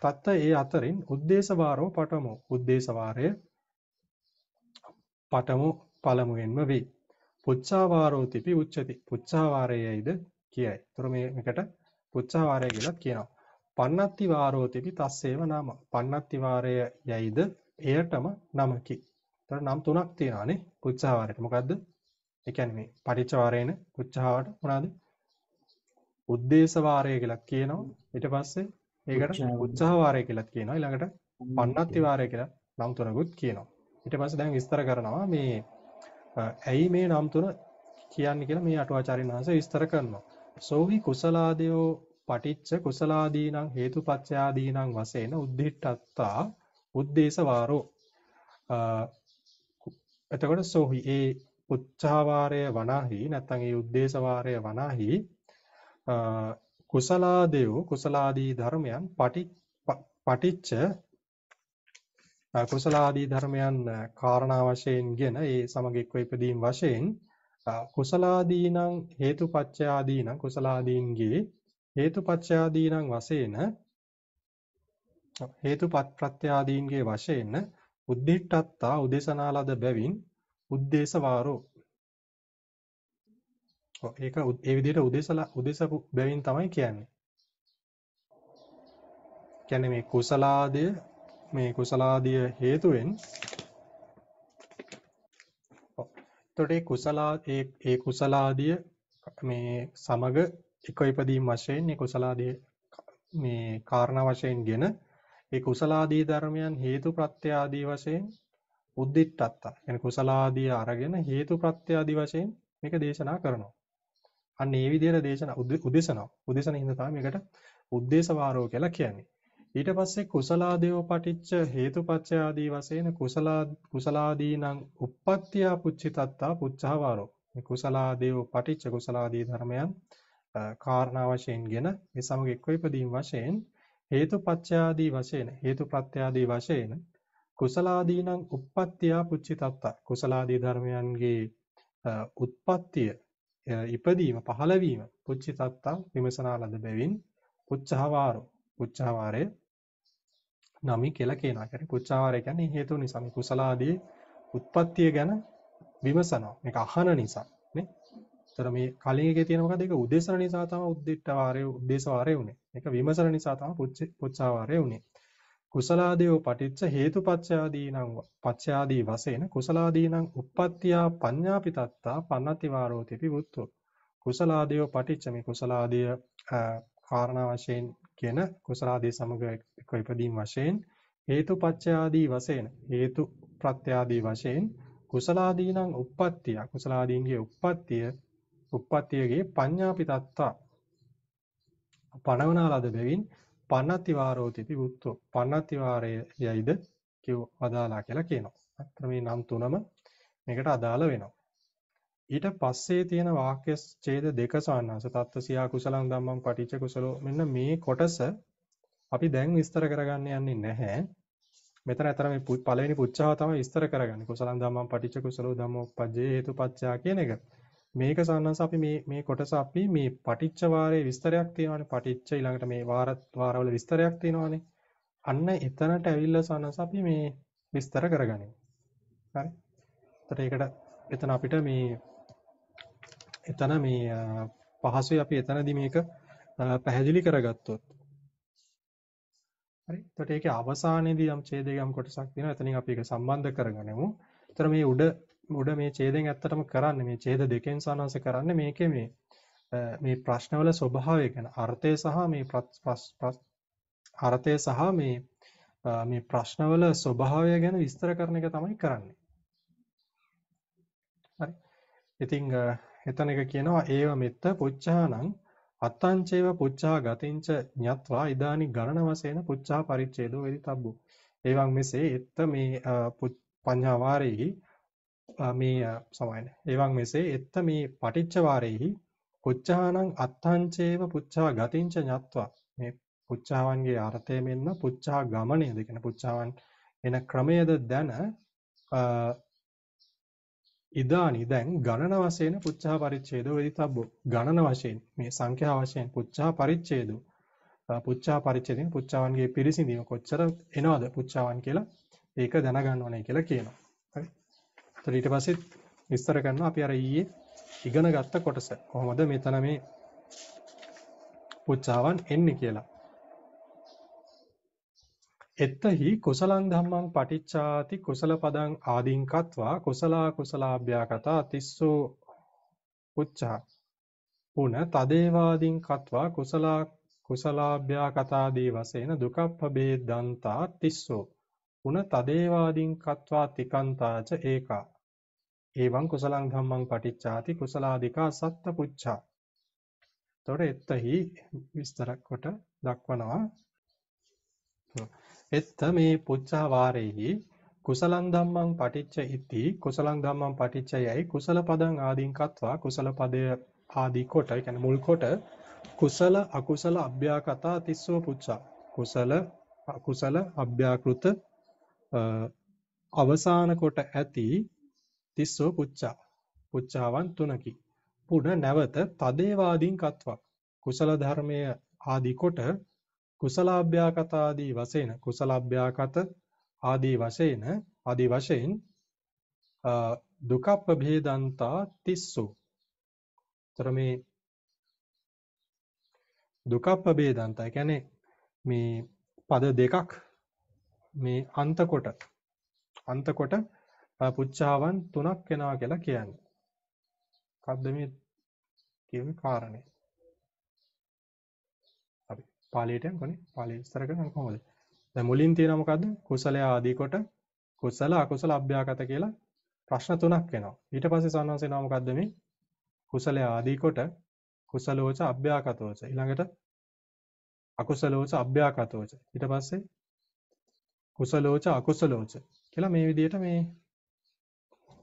තත්ත ඒ අතරින් උද්දේශවාරෝ පටමු උද්දේශවාරය පටමු පළමුවෙන්ම වෙයි. පුච්චාවාරෝ තිපි උච්චති. පුච්චාවාරයයිද කියයි. ඒතර මේකට පුච්චාවාරය කියලා කියනවා. පන්නත්ති වාරෝ තිපි තස්සේව නම. පන්නත්ති වාරයයිද එයටම නමකි. ඒතර නම් තුනක් තියෙනවානේ පුච්චාවාරයට. මොකද්ද? ඒ කියන්නේ මේ පටිච්ච වාරේන පුච්චාවට මොනවාද? උද්දේශ වාරය කියලා කියනවා. ඊට පස්සේ ඒකට උත්සාහ වාරය කියලත් කියනවා ඊළඟට පන්නත්ති වාරය කියලා නම් තුනකුත් කියනවා ඊට පස්සේ දැන් විස්තර කරනවා මේ ඇයි මේ නම් තුන කියන්නේ කියලා මේ අටුවාචාරින් වහන්සේ විස්තර කරනවා සෝහි කුසලාදයෝ පටිච්ච කුසලාදීනං හේතුපත්‍යාදීනං වශයෙන් උද්දිට්ඨත්තා උද්දේශවාරෝ එතකොට සෝහි ඒ උච්චාවාරය වනාහි නැත්නම් ඒ උද්දේශවාරය වනාහි කුසලාදී වූ කුසලාදී ධර්මයන් පටිච්ච කුසලාදී ධර්මයන් කාරණා වශයෙන්ගෙන ඒ සමග එක්ව ඉදීම් වශයෙන් කුසලාදීනම් හේතුපත්‍යාදීනම් කුසලාදීන්ගේ හේතුපත්‍යාදීනම් වශයෙන් හේතුපත් ප්‍රත්‍යාදීන්ගේ වශයෙන් උද්දිට්ඨත්තා උදේශනාලද බැවින් උද්දේශ වාරෝ ඒක ඒ විදිහට උදෙසලා උදෙසපු බැවින් තමයි කියන්නේ. කියන්නේ මේ කුසලාදය මේ කුසලාදිය හේතුවෙන් එතකොට ඒ කුසලා ඒ ඒ කුසලාදිය මේ සමග එක ඉදීම් වශයෙන් ඒ කුසලාදිය මේ කාරණා වශයෙන්ගෙන ඒ කුසලාදී ධර්මයන් හේතු ප්‍රත්‍ය ආදී වශයෙන් උද්දිට්ඨත්තා. يعني කුසලාදී අරගෙන හේතු ප්‍රත්‍ය ආදී වශයෙන් මේක දේශනා කරනවා. අන්න ඒ විදිහට දේශන උදෙසනවා. උදෙසන හින්දා තමයි මේකට උද්දේශවාරෝ කියලා කියන්නේ. ඊට පස්සේ කුසලාදේව පටිච්ච හේතුපත්‍ය ආදී වශයෙන් කුසලා කුසලාදීනං uppattiya puccitatta puccahawaro. මේ කුසලාදේව පටිච්ච කුසලාදී ධර්මයන් කාරණා වශයෙන්ගෙන මේ සමග එක්ව ඉදීම් වශයෙන් හේතුපත්‍යාදී වශයෙන් හේතුප්‍රත්‍යාදී වශයෙන් කුසලාදීනං uppattiya puccitatta කුසලාදී ධර්මයන්ගේ උත්පත්තිය ඉපදීම පහළවීම පුච්චි තත්තං විමසනා ලද බැවින් පුච්චහවාරෝ පුච්චහවාරය නමි කියලා කියනවා. කියන්නේ පුච්චහවාරය කියන්නේ හේතු නිසා මේ කුසල ආදී උත්පත්තිය ගැන විමසනවා. මේක අහන නිසා නේ. ඒතර මේ කලින් එකේ තියෙන මොකද ඒක උදේසන නිසා තමයි උද්දිට්ඨ වාරය උද්දේශ වාරය උනේ. ඒක විමසන නිසා තමයි පුච්ච පුච්චහවාරය උනේ. කුසලාදීව පටිච්ච හේතුපත්‍යාදීනම් පත්‍යාදී වශයෙන් කුසලාදීනම් uppattiya පඤ්ඤාපිතත්තා පන්නතිවාරෝතිපි වුත්තෝ කුසලාදීව පටිච්ච මේ කුසලාදීය කාරණා වශයෙන් කියන කුසලාදී සමග එක ඉදීම වශයෙන් හේතුපත්‍යාදී වශයෙන් හේතු ප්‍රත්‍යාදී වශයෙන් කුසලාදීනම් uppattiya කුසලාදීන්ගේ uppattiය uppattiයගේ පඤ්ඤාපිතත්තා පණවනාලද බැවින් පනතිවාරෝති බුද්ධෝ පනතිවාරයයිද කිව් අදාලා කියලා කියනවා. අත්‍තර මේ නම් තුනම මේකට අදාළ වෙනවා. ඊට පස්සේ තියෙන වාක්‍ය ඡේද දෙක සාන්නාස තත්ත්ව සියා කුසලං ධම්මං පටිච්ච කුසලෝ මෙන්න මේ කොටස අපි දැන් විස්තර කරගන්න යන්නේ නැහැ. මෙතන අතර මේ පළවෙනි පුච්චාව තමයි විස්තර කරගන්නේ. කුසලං ධම්මං පටිච්ච කුසලෝ ධම්මෝපජ්ජේ හේතුපත්‍යා කියන එක. මේක සන්නස අපි මේ මේ කොටස අපි මේ පටිච්ච වාරයේ විස්තරයක් තියෙනවානේ පටිච්ච ඊළඟට මේ වාර වාරවල විස්තරයක් තියෙනවානේ අන්න එතනට ඇවිල්ලා සන්නස අපි මේ විස්තර කරගනිමු හරි එතකොට ඒකට එතන අපිට මේ එතන මේ පහසුයි අපි එතනදී මේක පැහැදිලි කරගත්තොත් හරි එතකොට ඒකේ අවසානයේදී යම් ඡේදයක යම් කොටසක් තියෙනවා එතනින් අපි ඒක සම්බන්ධ කරගනිමු එතකොට මේ උඩ උඩ මේ ඡේදයෙන් ඇත්තටම කරන්නේ මේ ඡේද දෙකෙන් සානස කරන්නේ මේකේ මේ මේ ප්‍රශ්නවල ස්වභාවය ගැන අර්ථය සහ මේ අර්ථය සහ මේ මේ ප්‍රශ්නවල ස්වභාවය ගැන විස්තර කරන එක තමයි කරන්නේ. හරි. ඉතින් එතන එක කියනවා ඒව මෙත්ත පුච්චානං අත්තංචේව පුච්චා ගතින්ච ඤත්වා ඉදානි ගණන වශයෙන් පුච්චා පරිච්ඡේදෝ වේදි තබ්බු. එවන් මෙසේ එත්ත මේ පඤ්ඤාවාරයේ මේ සමායන. එවන් මෙසේ එත්ත මේ පටිච්ච වාරෙහි පුච්චානං අත්ථංචේව පුච්චා ගතින්ච ඤත්වා. මේ පුච්චාවන්ගේ අර්ථය මෙන්න පුච්චා ගමණයද කියන පුච්චාවන් එන ක්‍රමයද දැන ඉදානි දැන් ගණන වශයෙන් පුච්චා පරිච්ඡේදෝ වෙදිතබ්බෝ ගණන වශයෙන් මේ සංඛ්‍යා වශයෙන් පුච්චා පරිච්ඡේදෝ පුච්චා පරිච්ඡේදින් පුච්චාවන්ගේ පිරිසිඳීම කොච්චර එනවද පුච්චාවන් කියලා ඒක දැනගන්න ඕනේ කියලා කියනවා එතකොට ඊට පස්සෙත් විස්තර කරනවා අපි අර ඊයේ ඉගෙන ගත්ත කොටස. කොහොමද මෙතන මේ පුච්චාවන් එන්නේ කියලා. එත්තහි කුසලං ධම්මං පටිච්චාති කුසල පදං ආදීන්කත්වා කුසලා කුසලාභ්‍යාකතා තිස්සෝ පුච්චා. පුන තදේවාදීන් කත්වා කුසලා කුසලාභ්‍යාකතා දී වශයෙන් දුකප්පබේ දන්තා තිස්සෝ. පුන තදේවාදීන් කත්වා තිකන්තාච ඒකා. ඒවං කුසලං ධම්මං පටිච්චාති කුසලාදිකා සත්ත පුච්ඡා. එතකොට එත්තහි විස්තර කොට දක්වනවා. එත්ත මේ පුච්ඡා වාරේහි කුසලං ධම්මං පටිච්ච ඉති කුසලං ධම්මං පටිච්චයයි කුසල පදං ආදීන්කත්වා කුසල පදය ආදී කොට ඒ කියන්නේ මුල් කොට කුසල අකුසල අභ්‍යාකතා තිස්සෝ පුච්චා කුසල අකුසල අභ්‍යාකෘත අවසාන කොට ඇති තිස්සෝ පුච්චා. පුච්චාවන් තුනකි. පුන නැවත තදේවාදීන් කත්වා. කුසල ධර්මය ආදී කොට කුසලාභ්‍යාකත ආදී වශයෙන් කුසලාභ්‍යාකත ආදී වශයෙන් ආදී වශයෙන් දුකප්පභේදන්තා තිස්සෝ. ତର මේ දුකප්පභේදන්තා කියන්නේ මේ පද දෙකක් මේ අන්තකොට අන්තකොට පුච්චාවන් තුනක් වෙනවා කියලා කියන්නේ. මොකද්ද මේ කියන කාරණේ? අපි පාළියට යමුකනේ. පාළිය විස්තර කරන්න කොහොමද? දැන් මුලින් තියෙනවා මොකද්ද? කුසලය ආදී කොට කුසල අකුසල අභ්‍යාගත කියලා ප්‍රශ්න තුනක් වෙනවා. ඊට පස්සේ සම්වන්සෙනවා මොකද්ද මේ? කුසලය ආදී කොට කුසලෝච අභ්‍යාගතෝච. ඊළඟට අකුසලෝච අභ්‍යාගතෝච. ඊට පස්සේ කුසලෝච අකුසලෝච කියලා මේ විදිහට මේ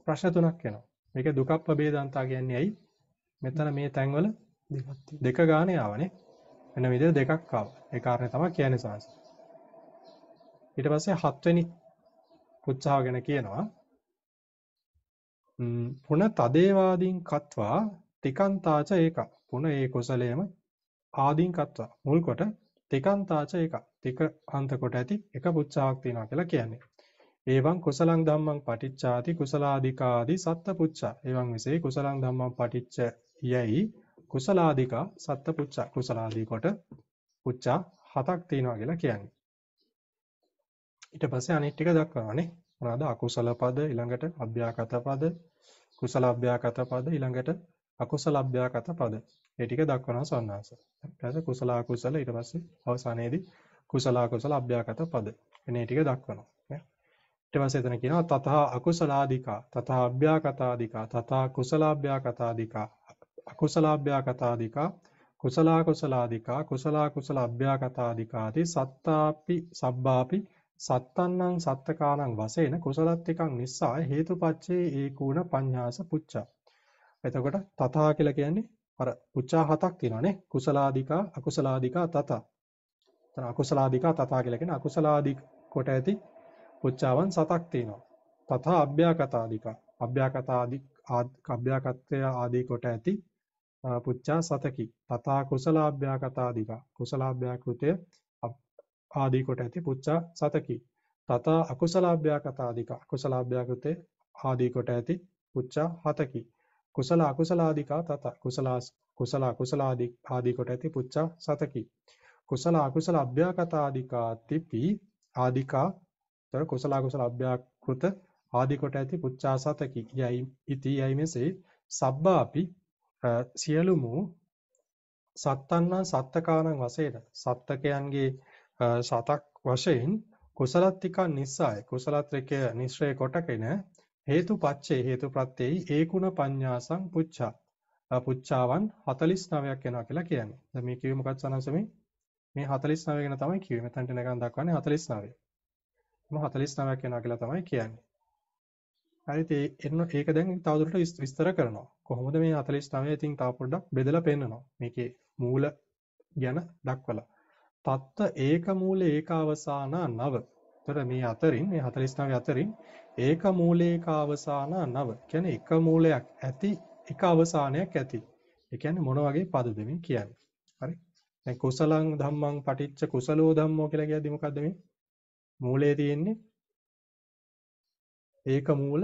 ප්‍රශ්න තුනක් එනවා. මේක දුකප්ප වේදාන්තා කියන්නේ ඇයි? මෙතන මේ තැන්වල දෙක ගානේ ආවනේ. එන විදිහට දෙකක් ආවා. ඒ කාරණේ තමයි කියන්නේ සාංශ. ඊට පස්සේ හත්වෙනි උත්සාහ ගැන කියනවා. පුන තදේවාදීන් කත්වා තිකන්තාච ඒක. පුන ඒ කුසලයේම ආදීන් කත්වා මුල් කොට තිකන්තාච එක. තික අන්ත කොට ඇති එක පුච්චාවක් තියනවා කියලා කියන්නේ. එවං කුසලං ධම්මං පටිච්චාති කුසලාදිකාදි සත්තපුච්චා. එවං විසේ කුසලං ධම්මං පටිච්ච යයි කුසලාදිකා සත්තපුච්චා. කුසලාදී කොට පුච්චා හතක් තියෙනවා කියලා කියන්නේ. ඊට පස්සේ අනිත් ටික දක්වනවානේ. මොනවාද අකුසල පද ඊළඟට අභ්‍යාකත පද කුසල අභ්‍යාකත පද ඊළඟට අකුසල අභ්‍යාකත පද. මේ ටික දක්වනවා සන්නාස. ඊට පස්සේ කුසල අකුසල ඊට පස්සේ අවසානයේදී කුසල අකුසල අභ්‍යාකත පද. එනේ ටික දක්වනවා. ඊට පස්සේ එතන කියනවා තතහ අකුසලාදිකා තතහ අභ්‍යාකතාදිකා තතහ කුසලාභ්‍යාකතාදිකා අකුසලාභ්‍යාකතාදිකා කුසලා කුසලාදිකා කුසලා කුසල අභ්‍යාකතාදිකාති සත්තාපි සබ්බාපි සත්තන්නං සත්තකානං වශයෙන් කුසලත්තිකං නිස්සාය හේතුපච්චේ ඒකූණ පඤ්ඤාස පුච්චා එතකොට තතහ කියලා කියන්නේ අර පුච්චා හතක් තියෙනවානේ කුසලාදිකා අකුසලාදිකා තත එතන අකුසලාදිකා තත කියලා කියන අකුසලාදි කොට ඇති රුචාවන් සතක් තියෙනවා. තථා අභ්‍යාකතාදික අභ්‍යාකතාදි අභ්‍යාකත්වය ආදී කොට ඇති පුච්චා සතකි. තථා කුසලාභ්‍යාකතාදික කුසලාභ්‍යාකෘතය ආදී කොට ඇති පුච්චා සතකි. තථා අකුසලාභ්‍යාකතාදික අකුසලාභ්‍යාකෘතේ ආදී කොට ඇති පුච්චා හතකි. කුසල අකුසලාදිකා තත කුසලාස් කුසල අකුසලාදී ආදී කොට ඇති පුච්චා සතකි. කුසල අකුසල අභ්‍යාකතාදිකා තිපි ආදිකා තොර කුසල අකුසල අභ්‍යාකෘත ආදි කොට ඇති පුච්චාසතකි කියයි ඉතියයි මෙසේ සබ්බාපි සියලුම සත්තන්නා සත්තකානං වශයෙන් සත්තකයන්ගේ සතක් වශයෙන් කුසලත්තිකා නිසාය කුසලත්‍රිකය නිශ්‍රය කොටගෙන හේතු පච්චේ හේතු ප්‍රත්‍යයයි ඒකුණ පඤ්ඤාසං පුච්චා පුච්චාවන් 49ක් වෙනවා කියලා කියන්නේ. දැන් මේ කිව්වේ මොකක්ද සනන්සමේ? මේ 49 ගැන තමයි කිව්වේ. මෙතනට නිකන් දක්වන්නේ 49. 49ක් වෙනවා කියලා තමයි කියන්නේ. හරිද? එන්න ඒක දැන් තවදුරටත් විස්තර කරනවා. කොහොමද මේ 49 ඉතින් තව පොඩ්ඩක් බෙදලා පෙන්නනවා. මේකේ මූල ගැන දක්වලා. තත්ත ඒක මූල ඒක අවසාන නව. ඒතර මේ අතරින් මේ 49 අතරින් ඒක මූලයක අවසාන නව. කියන්නේ එක මූලයක් ඇති එක අවසානයක් ඇති. ඒ කියන්නේ මොන වගේ පදද මේ කියන්නේ? හරි. දැන් කුසලං ධම්මං පටිච්ච කුසලෝ ධම්මෝ කියලා කියද්දි මොකද්ද මේ? මූලය තියෙන්නේ ඒක මූල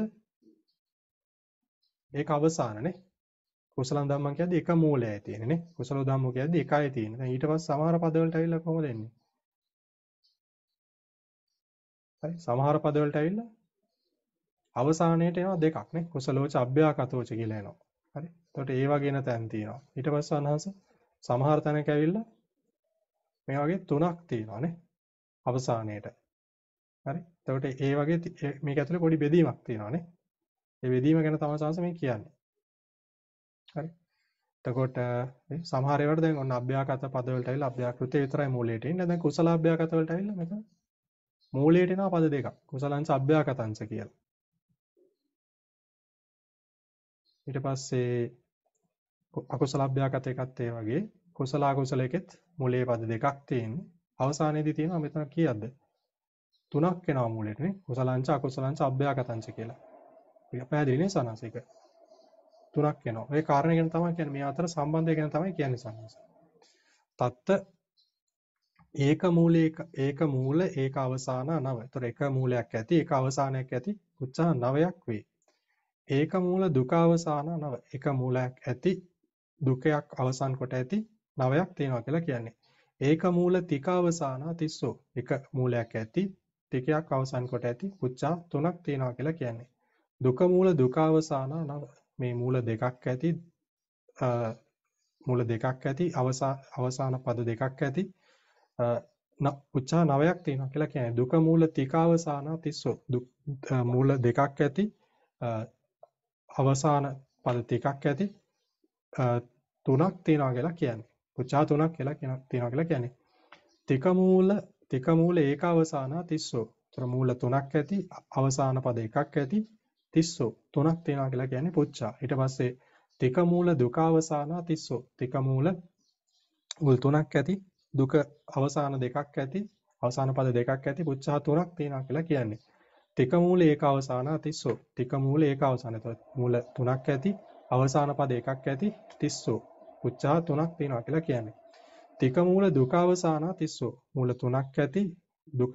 ඒක අවසානනේ කුසල ධම්මං කියද්දි එක මූලයයි තියෙන්නේ නේ කුසල ධම්මෝ කියද්දි එකයි තියෙන්නේ දැන් ඊට පස්සේ සමහර පදවලට ඇවිල්ලා කොහොමද එන්නේ හරි සමහර පදවලට ඇවිල්ලා අවසානයේට එනවා දෙකක් නේ කුසලෝච අභ්‍යාකතෝච කියලා එනවා හරි එතකොට ඒ වගේන තැන් තියෙනවා ඊට පස්සේ අනහස සමහර තැනක ඇවිල්ලා මේ වගේ තුනක් තියෙනවා නේ අවසානයේට හරි එතකොට ඒ වගේ මේක ඇතුලේ පොඩි බෙදීමක් තියෙනවානේ ඒ බෙදීම ගැන තමයි සාංශ මේ කියන්නේ හරි එතකොට සමහර ඒවාට දැන් ඔන්න අභ්‍යාගත පදවලට ඇවිල්ලා අභ්‍යාකෘතිය විතරයි මූලයට එන්නේ දැන් කුසල අභ්‍යාගත වලට ඇවිල්ලා මෙතන මූලයට එනවා පද දෙකක් කුසලංශ අභ්‍යාගතංශ කියලා ඊට පස්සේ අකුසල අභ්‍යාගත එකත් ඒ වගේ කුසල අකුසල එකෙත් මූලයේ පද දෙකක් තියෙන්නේ අවසානයේදී තියෙනවා මෙතන කීයක්ද තුනක් එනවා මූලෙටනේ කුසලංච අකුසලංච අභ්‍යාගතංච කියලා. ඒක පැහැදිලිනේ සනාසික. තුනක් එනවා. ඒ කාරණේ ගැන තමයි කියන්නේ මේ අතර සම්බන්ධය ගැන තමයි කියන්නේ සනාස. තත්ත ඒක මූලයක ඒක මූල ඒක අවසාන නව. ඒතර එක මූලයක් ඇති ඒක අවසානයක් ඇති උච්චා නවයක් වේ. ඒක මූල දුක අවසාන නව. එක මූලයක් ඇති දුකයක් අවසන් කොට ඇති නවයක් තියෙනවා කියලා කියන්නේ. ඒක මූල තික අවසාන 30. එක මූලයක් ඇති දෙකක් අවසන් කොට ඇති පුච්චා තුනක් තියෙනවා කියලා කියන්නේ. දුක මූල දුක අවසාන නව මේ මූල දෙකක් ඇති මූල දෙකක් ඇති අවසාන පද දෙකක් ඇති උච්චා නවයක් තියෙනවා කියලා කියන්නේ දුක මූල තික අවසාන 30 මූල දෙකක් ඇති අවසාන පද ටිකක් ඇති තුනක් තියෙනවා කියලා කියන්නේ. උච්චා තුනක් කියලා තියෙනවා කියලා කියන්නේ. තික මූල තික මූල ඒක අවසාන තිස්සෝ. ඒතර මූල තුනක් ඇති අවසාන පද එකක් ඇති තිස්සෝ. තුනක් තියෙනවා කියලා කියන්නේ පුච්චා. ඊට පස්සේ තික මූල දුක අවසාන තිස්සෝ. තික මූල මුල් තුනක් ඇති දුක අවසාන දෙකක් ඇති අවසාන පද දෙකක් ඇති පුච්චා තුනක් තියෙනවා කියලා කියන්නේ. තික මූල ඒක අවසාන තිස්සෝ. තික මූල ඒක අවසාන. ඒතර මූල තුනක් ඇති අවසාන පද එකක් ඇති තිස්සෝ. පුච්චා තුනක් තියෙනවා කියලා කියන්නේ. තික මූල දුක අවසානා තිස්සෝ මූල තුනක් ඇති දුක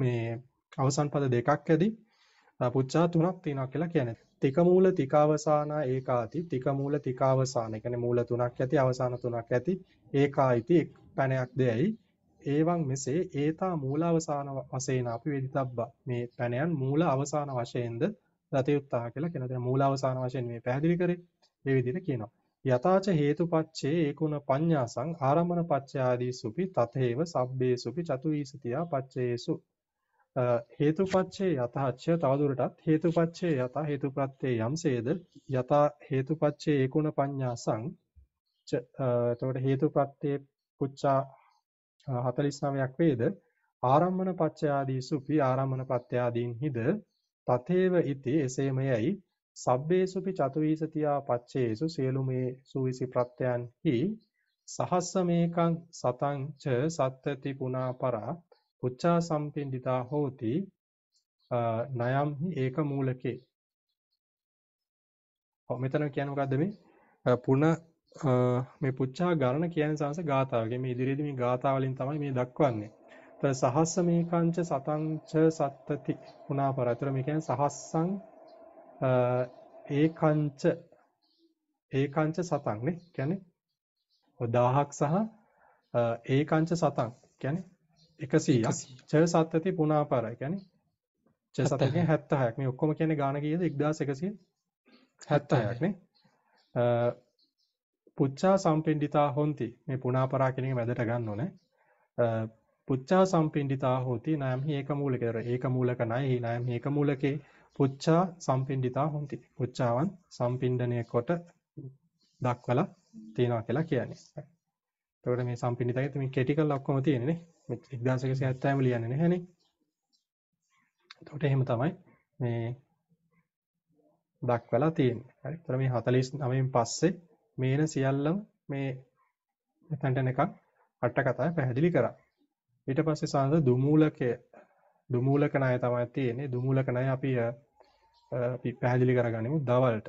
මේ අවසන් පද දෙකක් ඇති පුච්චා තුනක් තියෙනවා කියලා කියන්නේ තික මූල තික අවසානා ඒකාති තික මූල තික අවසාන කියන්නේ මූල තුනක් ඇති අවසාන තුනක් ඇති ඒකායිති එක් පැනයක් දෙයයි ඒවන් මෙසේ ඒතා මූල අවසාන වශයෙන් අපි වෙදිතබ්බා මේ පැනයන් මූල අවසාන වශයෙන්ද රතයුත්තා කියලා කියන දේ මූල අවසාන වශයෙන් මේ පැහැදිලි කරේ මේ විදිහට කියනවා යථාච හේතුපච්චේ ඒකුණ පඤ්ඤාසං ආරම්මන පච්චයාදීසුපි තතේව සබ්බේසුපි චතුීසතියා පච්චේසු හේතුපච්චේ යථාච්චය තවදුරටත් හේතුපච්චේ යත හේතුප්‍රත්‍යේ යම්සේද යත හේතුපච්චේ ඒකුණ පඤ්ඤාසං එතකොට හේතුප්‍රත්‍යේ පුච්චා 49ක් වේද ආරම්මන පච්චයාදීසුපි ආරම්මන ප්‍රත්‍යාදීන් හිද තතේව ඉති එසේමයයි සබ්බේසුපි චතුවිසතියා පච්චේසු සියලු මේ සූවිසි ප්‍රත්‍යයන්හි සහස්ස මේකං සතං ච සත්තති පුනා පරා උච්චා සම්පින්ඩිතා හෝති නයම් ඒක මූලකේ මෙතන කියන මොකක්ද මේ පුන මේ පුච්චා ගණන කියන සංස ගාථාවගේ මේ ඉදිරියේදී මේ ගාථා වලින් තමයි මේ දක්වන්නේ. ඒතර සහස්ස මේකංච සතංච සත්තති පුනාපර. ඒතර මේ කියන්නේ සහස්සං ඒකංච ඒකංච සතන් නේ කියන්නේ 1000ක් සහ ඒකංච සතන් කියන්නේ 100ක් ච සත්‍යති පුනාපරයි කියන්නේ ච සතකෙන් 76ක් මේ ඔක්කොම කියන්නේ ගාන කීයද 1176ක් නේ පුච්චා සම්පෙන්ඩිතා හොಂತಿ මේ පුනාපරා කියන එක මැදට ගන්න ඕනේ පුච්චා සම්පෙන්ඩිතා හොති නයම්හි ඒකමූලකේ ඒකමූලක නයහි නයම්හි ඒකමූලකේ පුච්චා සම්පිණ්ඩිතා හොಂತಿ. පුච්චාවන් සම්පිණ්ඩණය කොට දක්වලා තියනවා කියලා කියන්නේ. එතකොට මේ සම්පිණ්ඩිතාගේ මේ කෙටිකල් ඔක්කොම තියෙන්නේ නේ. 1170ම ලියන්නේ නැහැනේ. එතකොට එහෙම තමයි මේ දක්වලා තියෙන්නේ. හරි. එතකොට මේ 49න් පස්සේ මේන සියල්ලම මේ මෙතනට එකක් අට කතාව පැහැදිලි කරා. ඊට පස්සේ සාන්ද දුමූලකය දුමූලක ණය තමයි තියෙන්නේ. දුමූලක ණය අපි අපි පැහැදිලි කරගනිමු දවල්ට.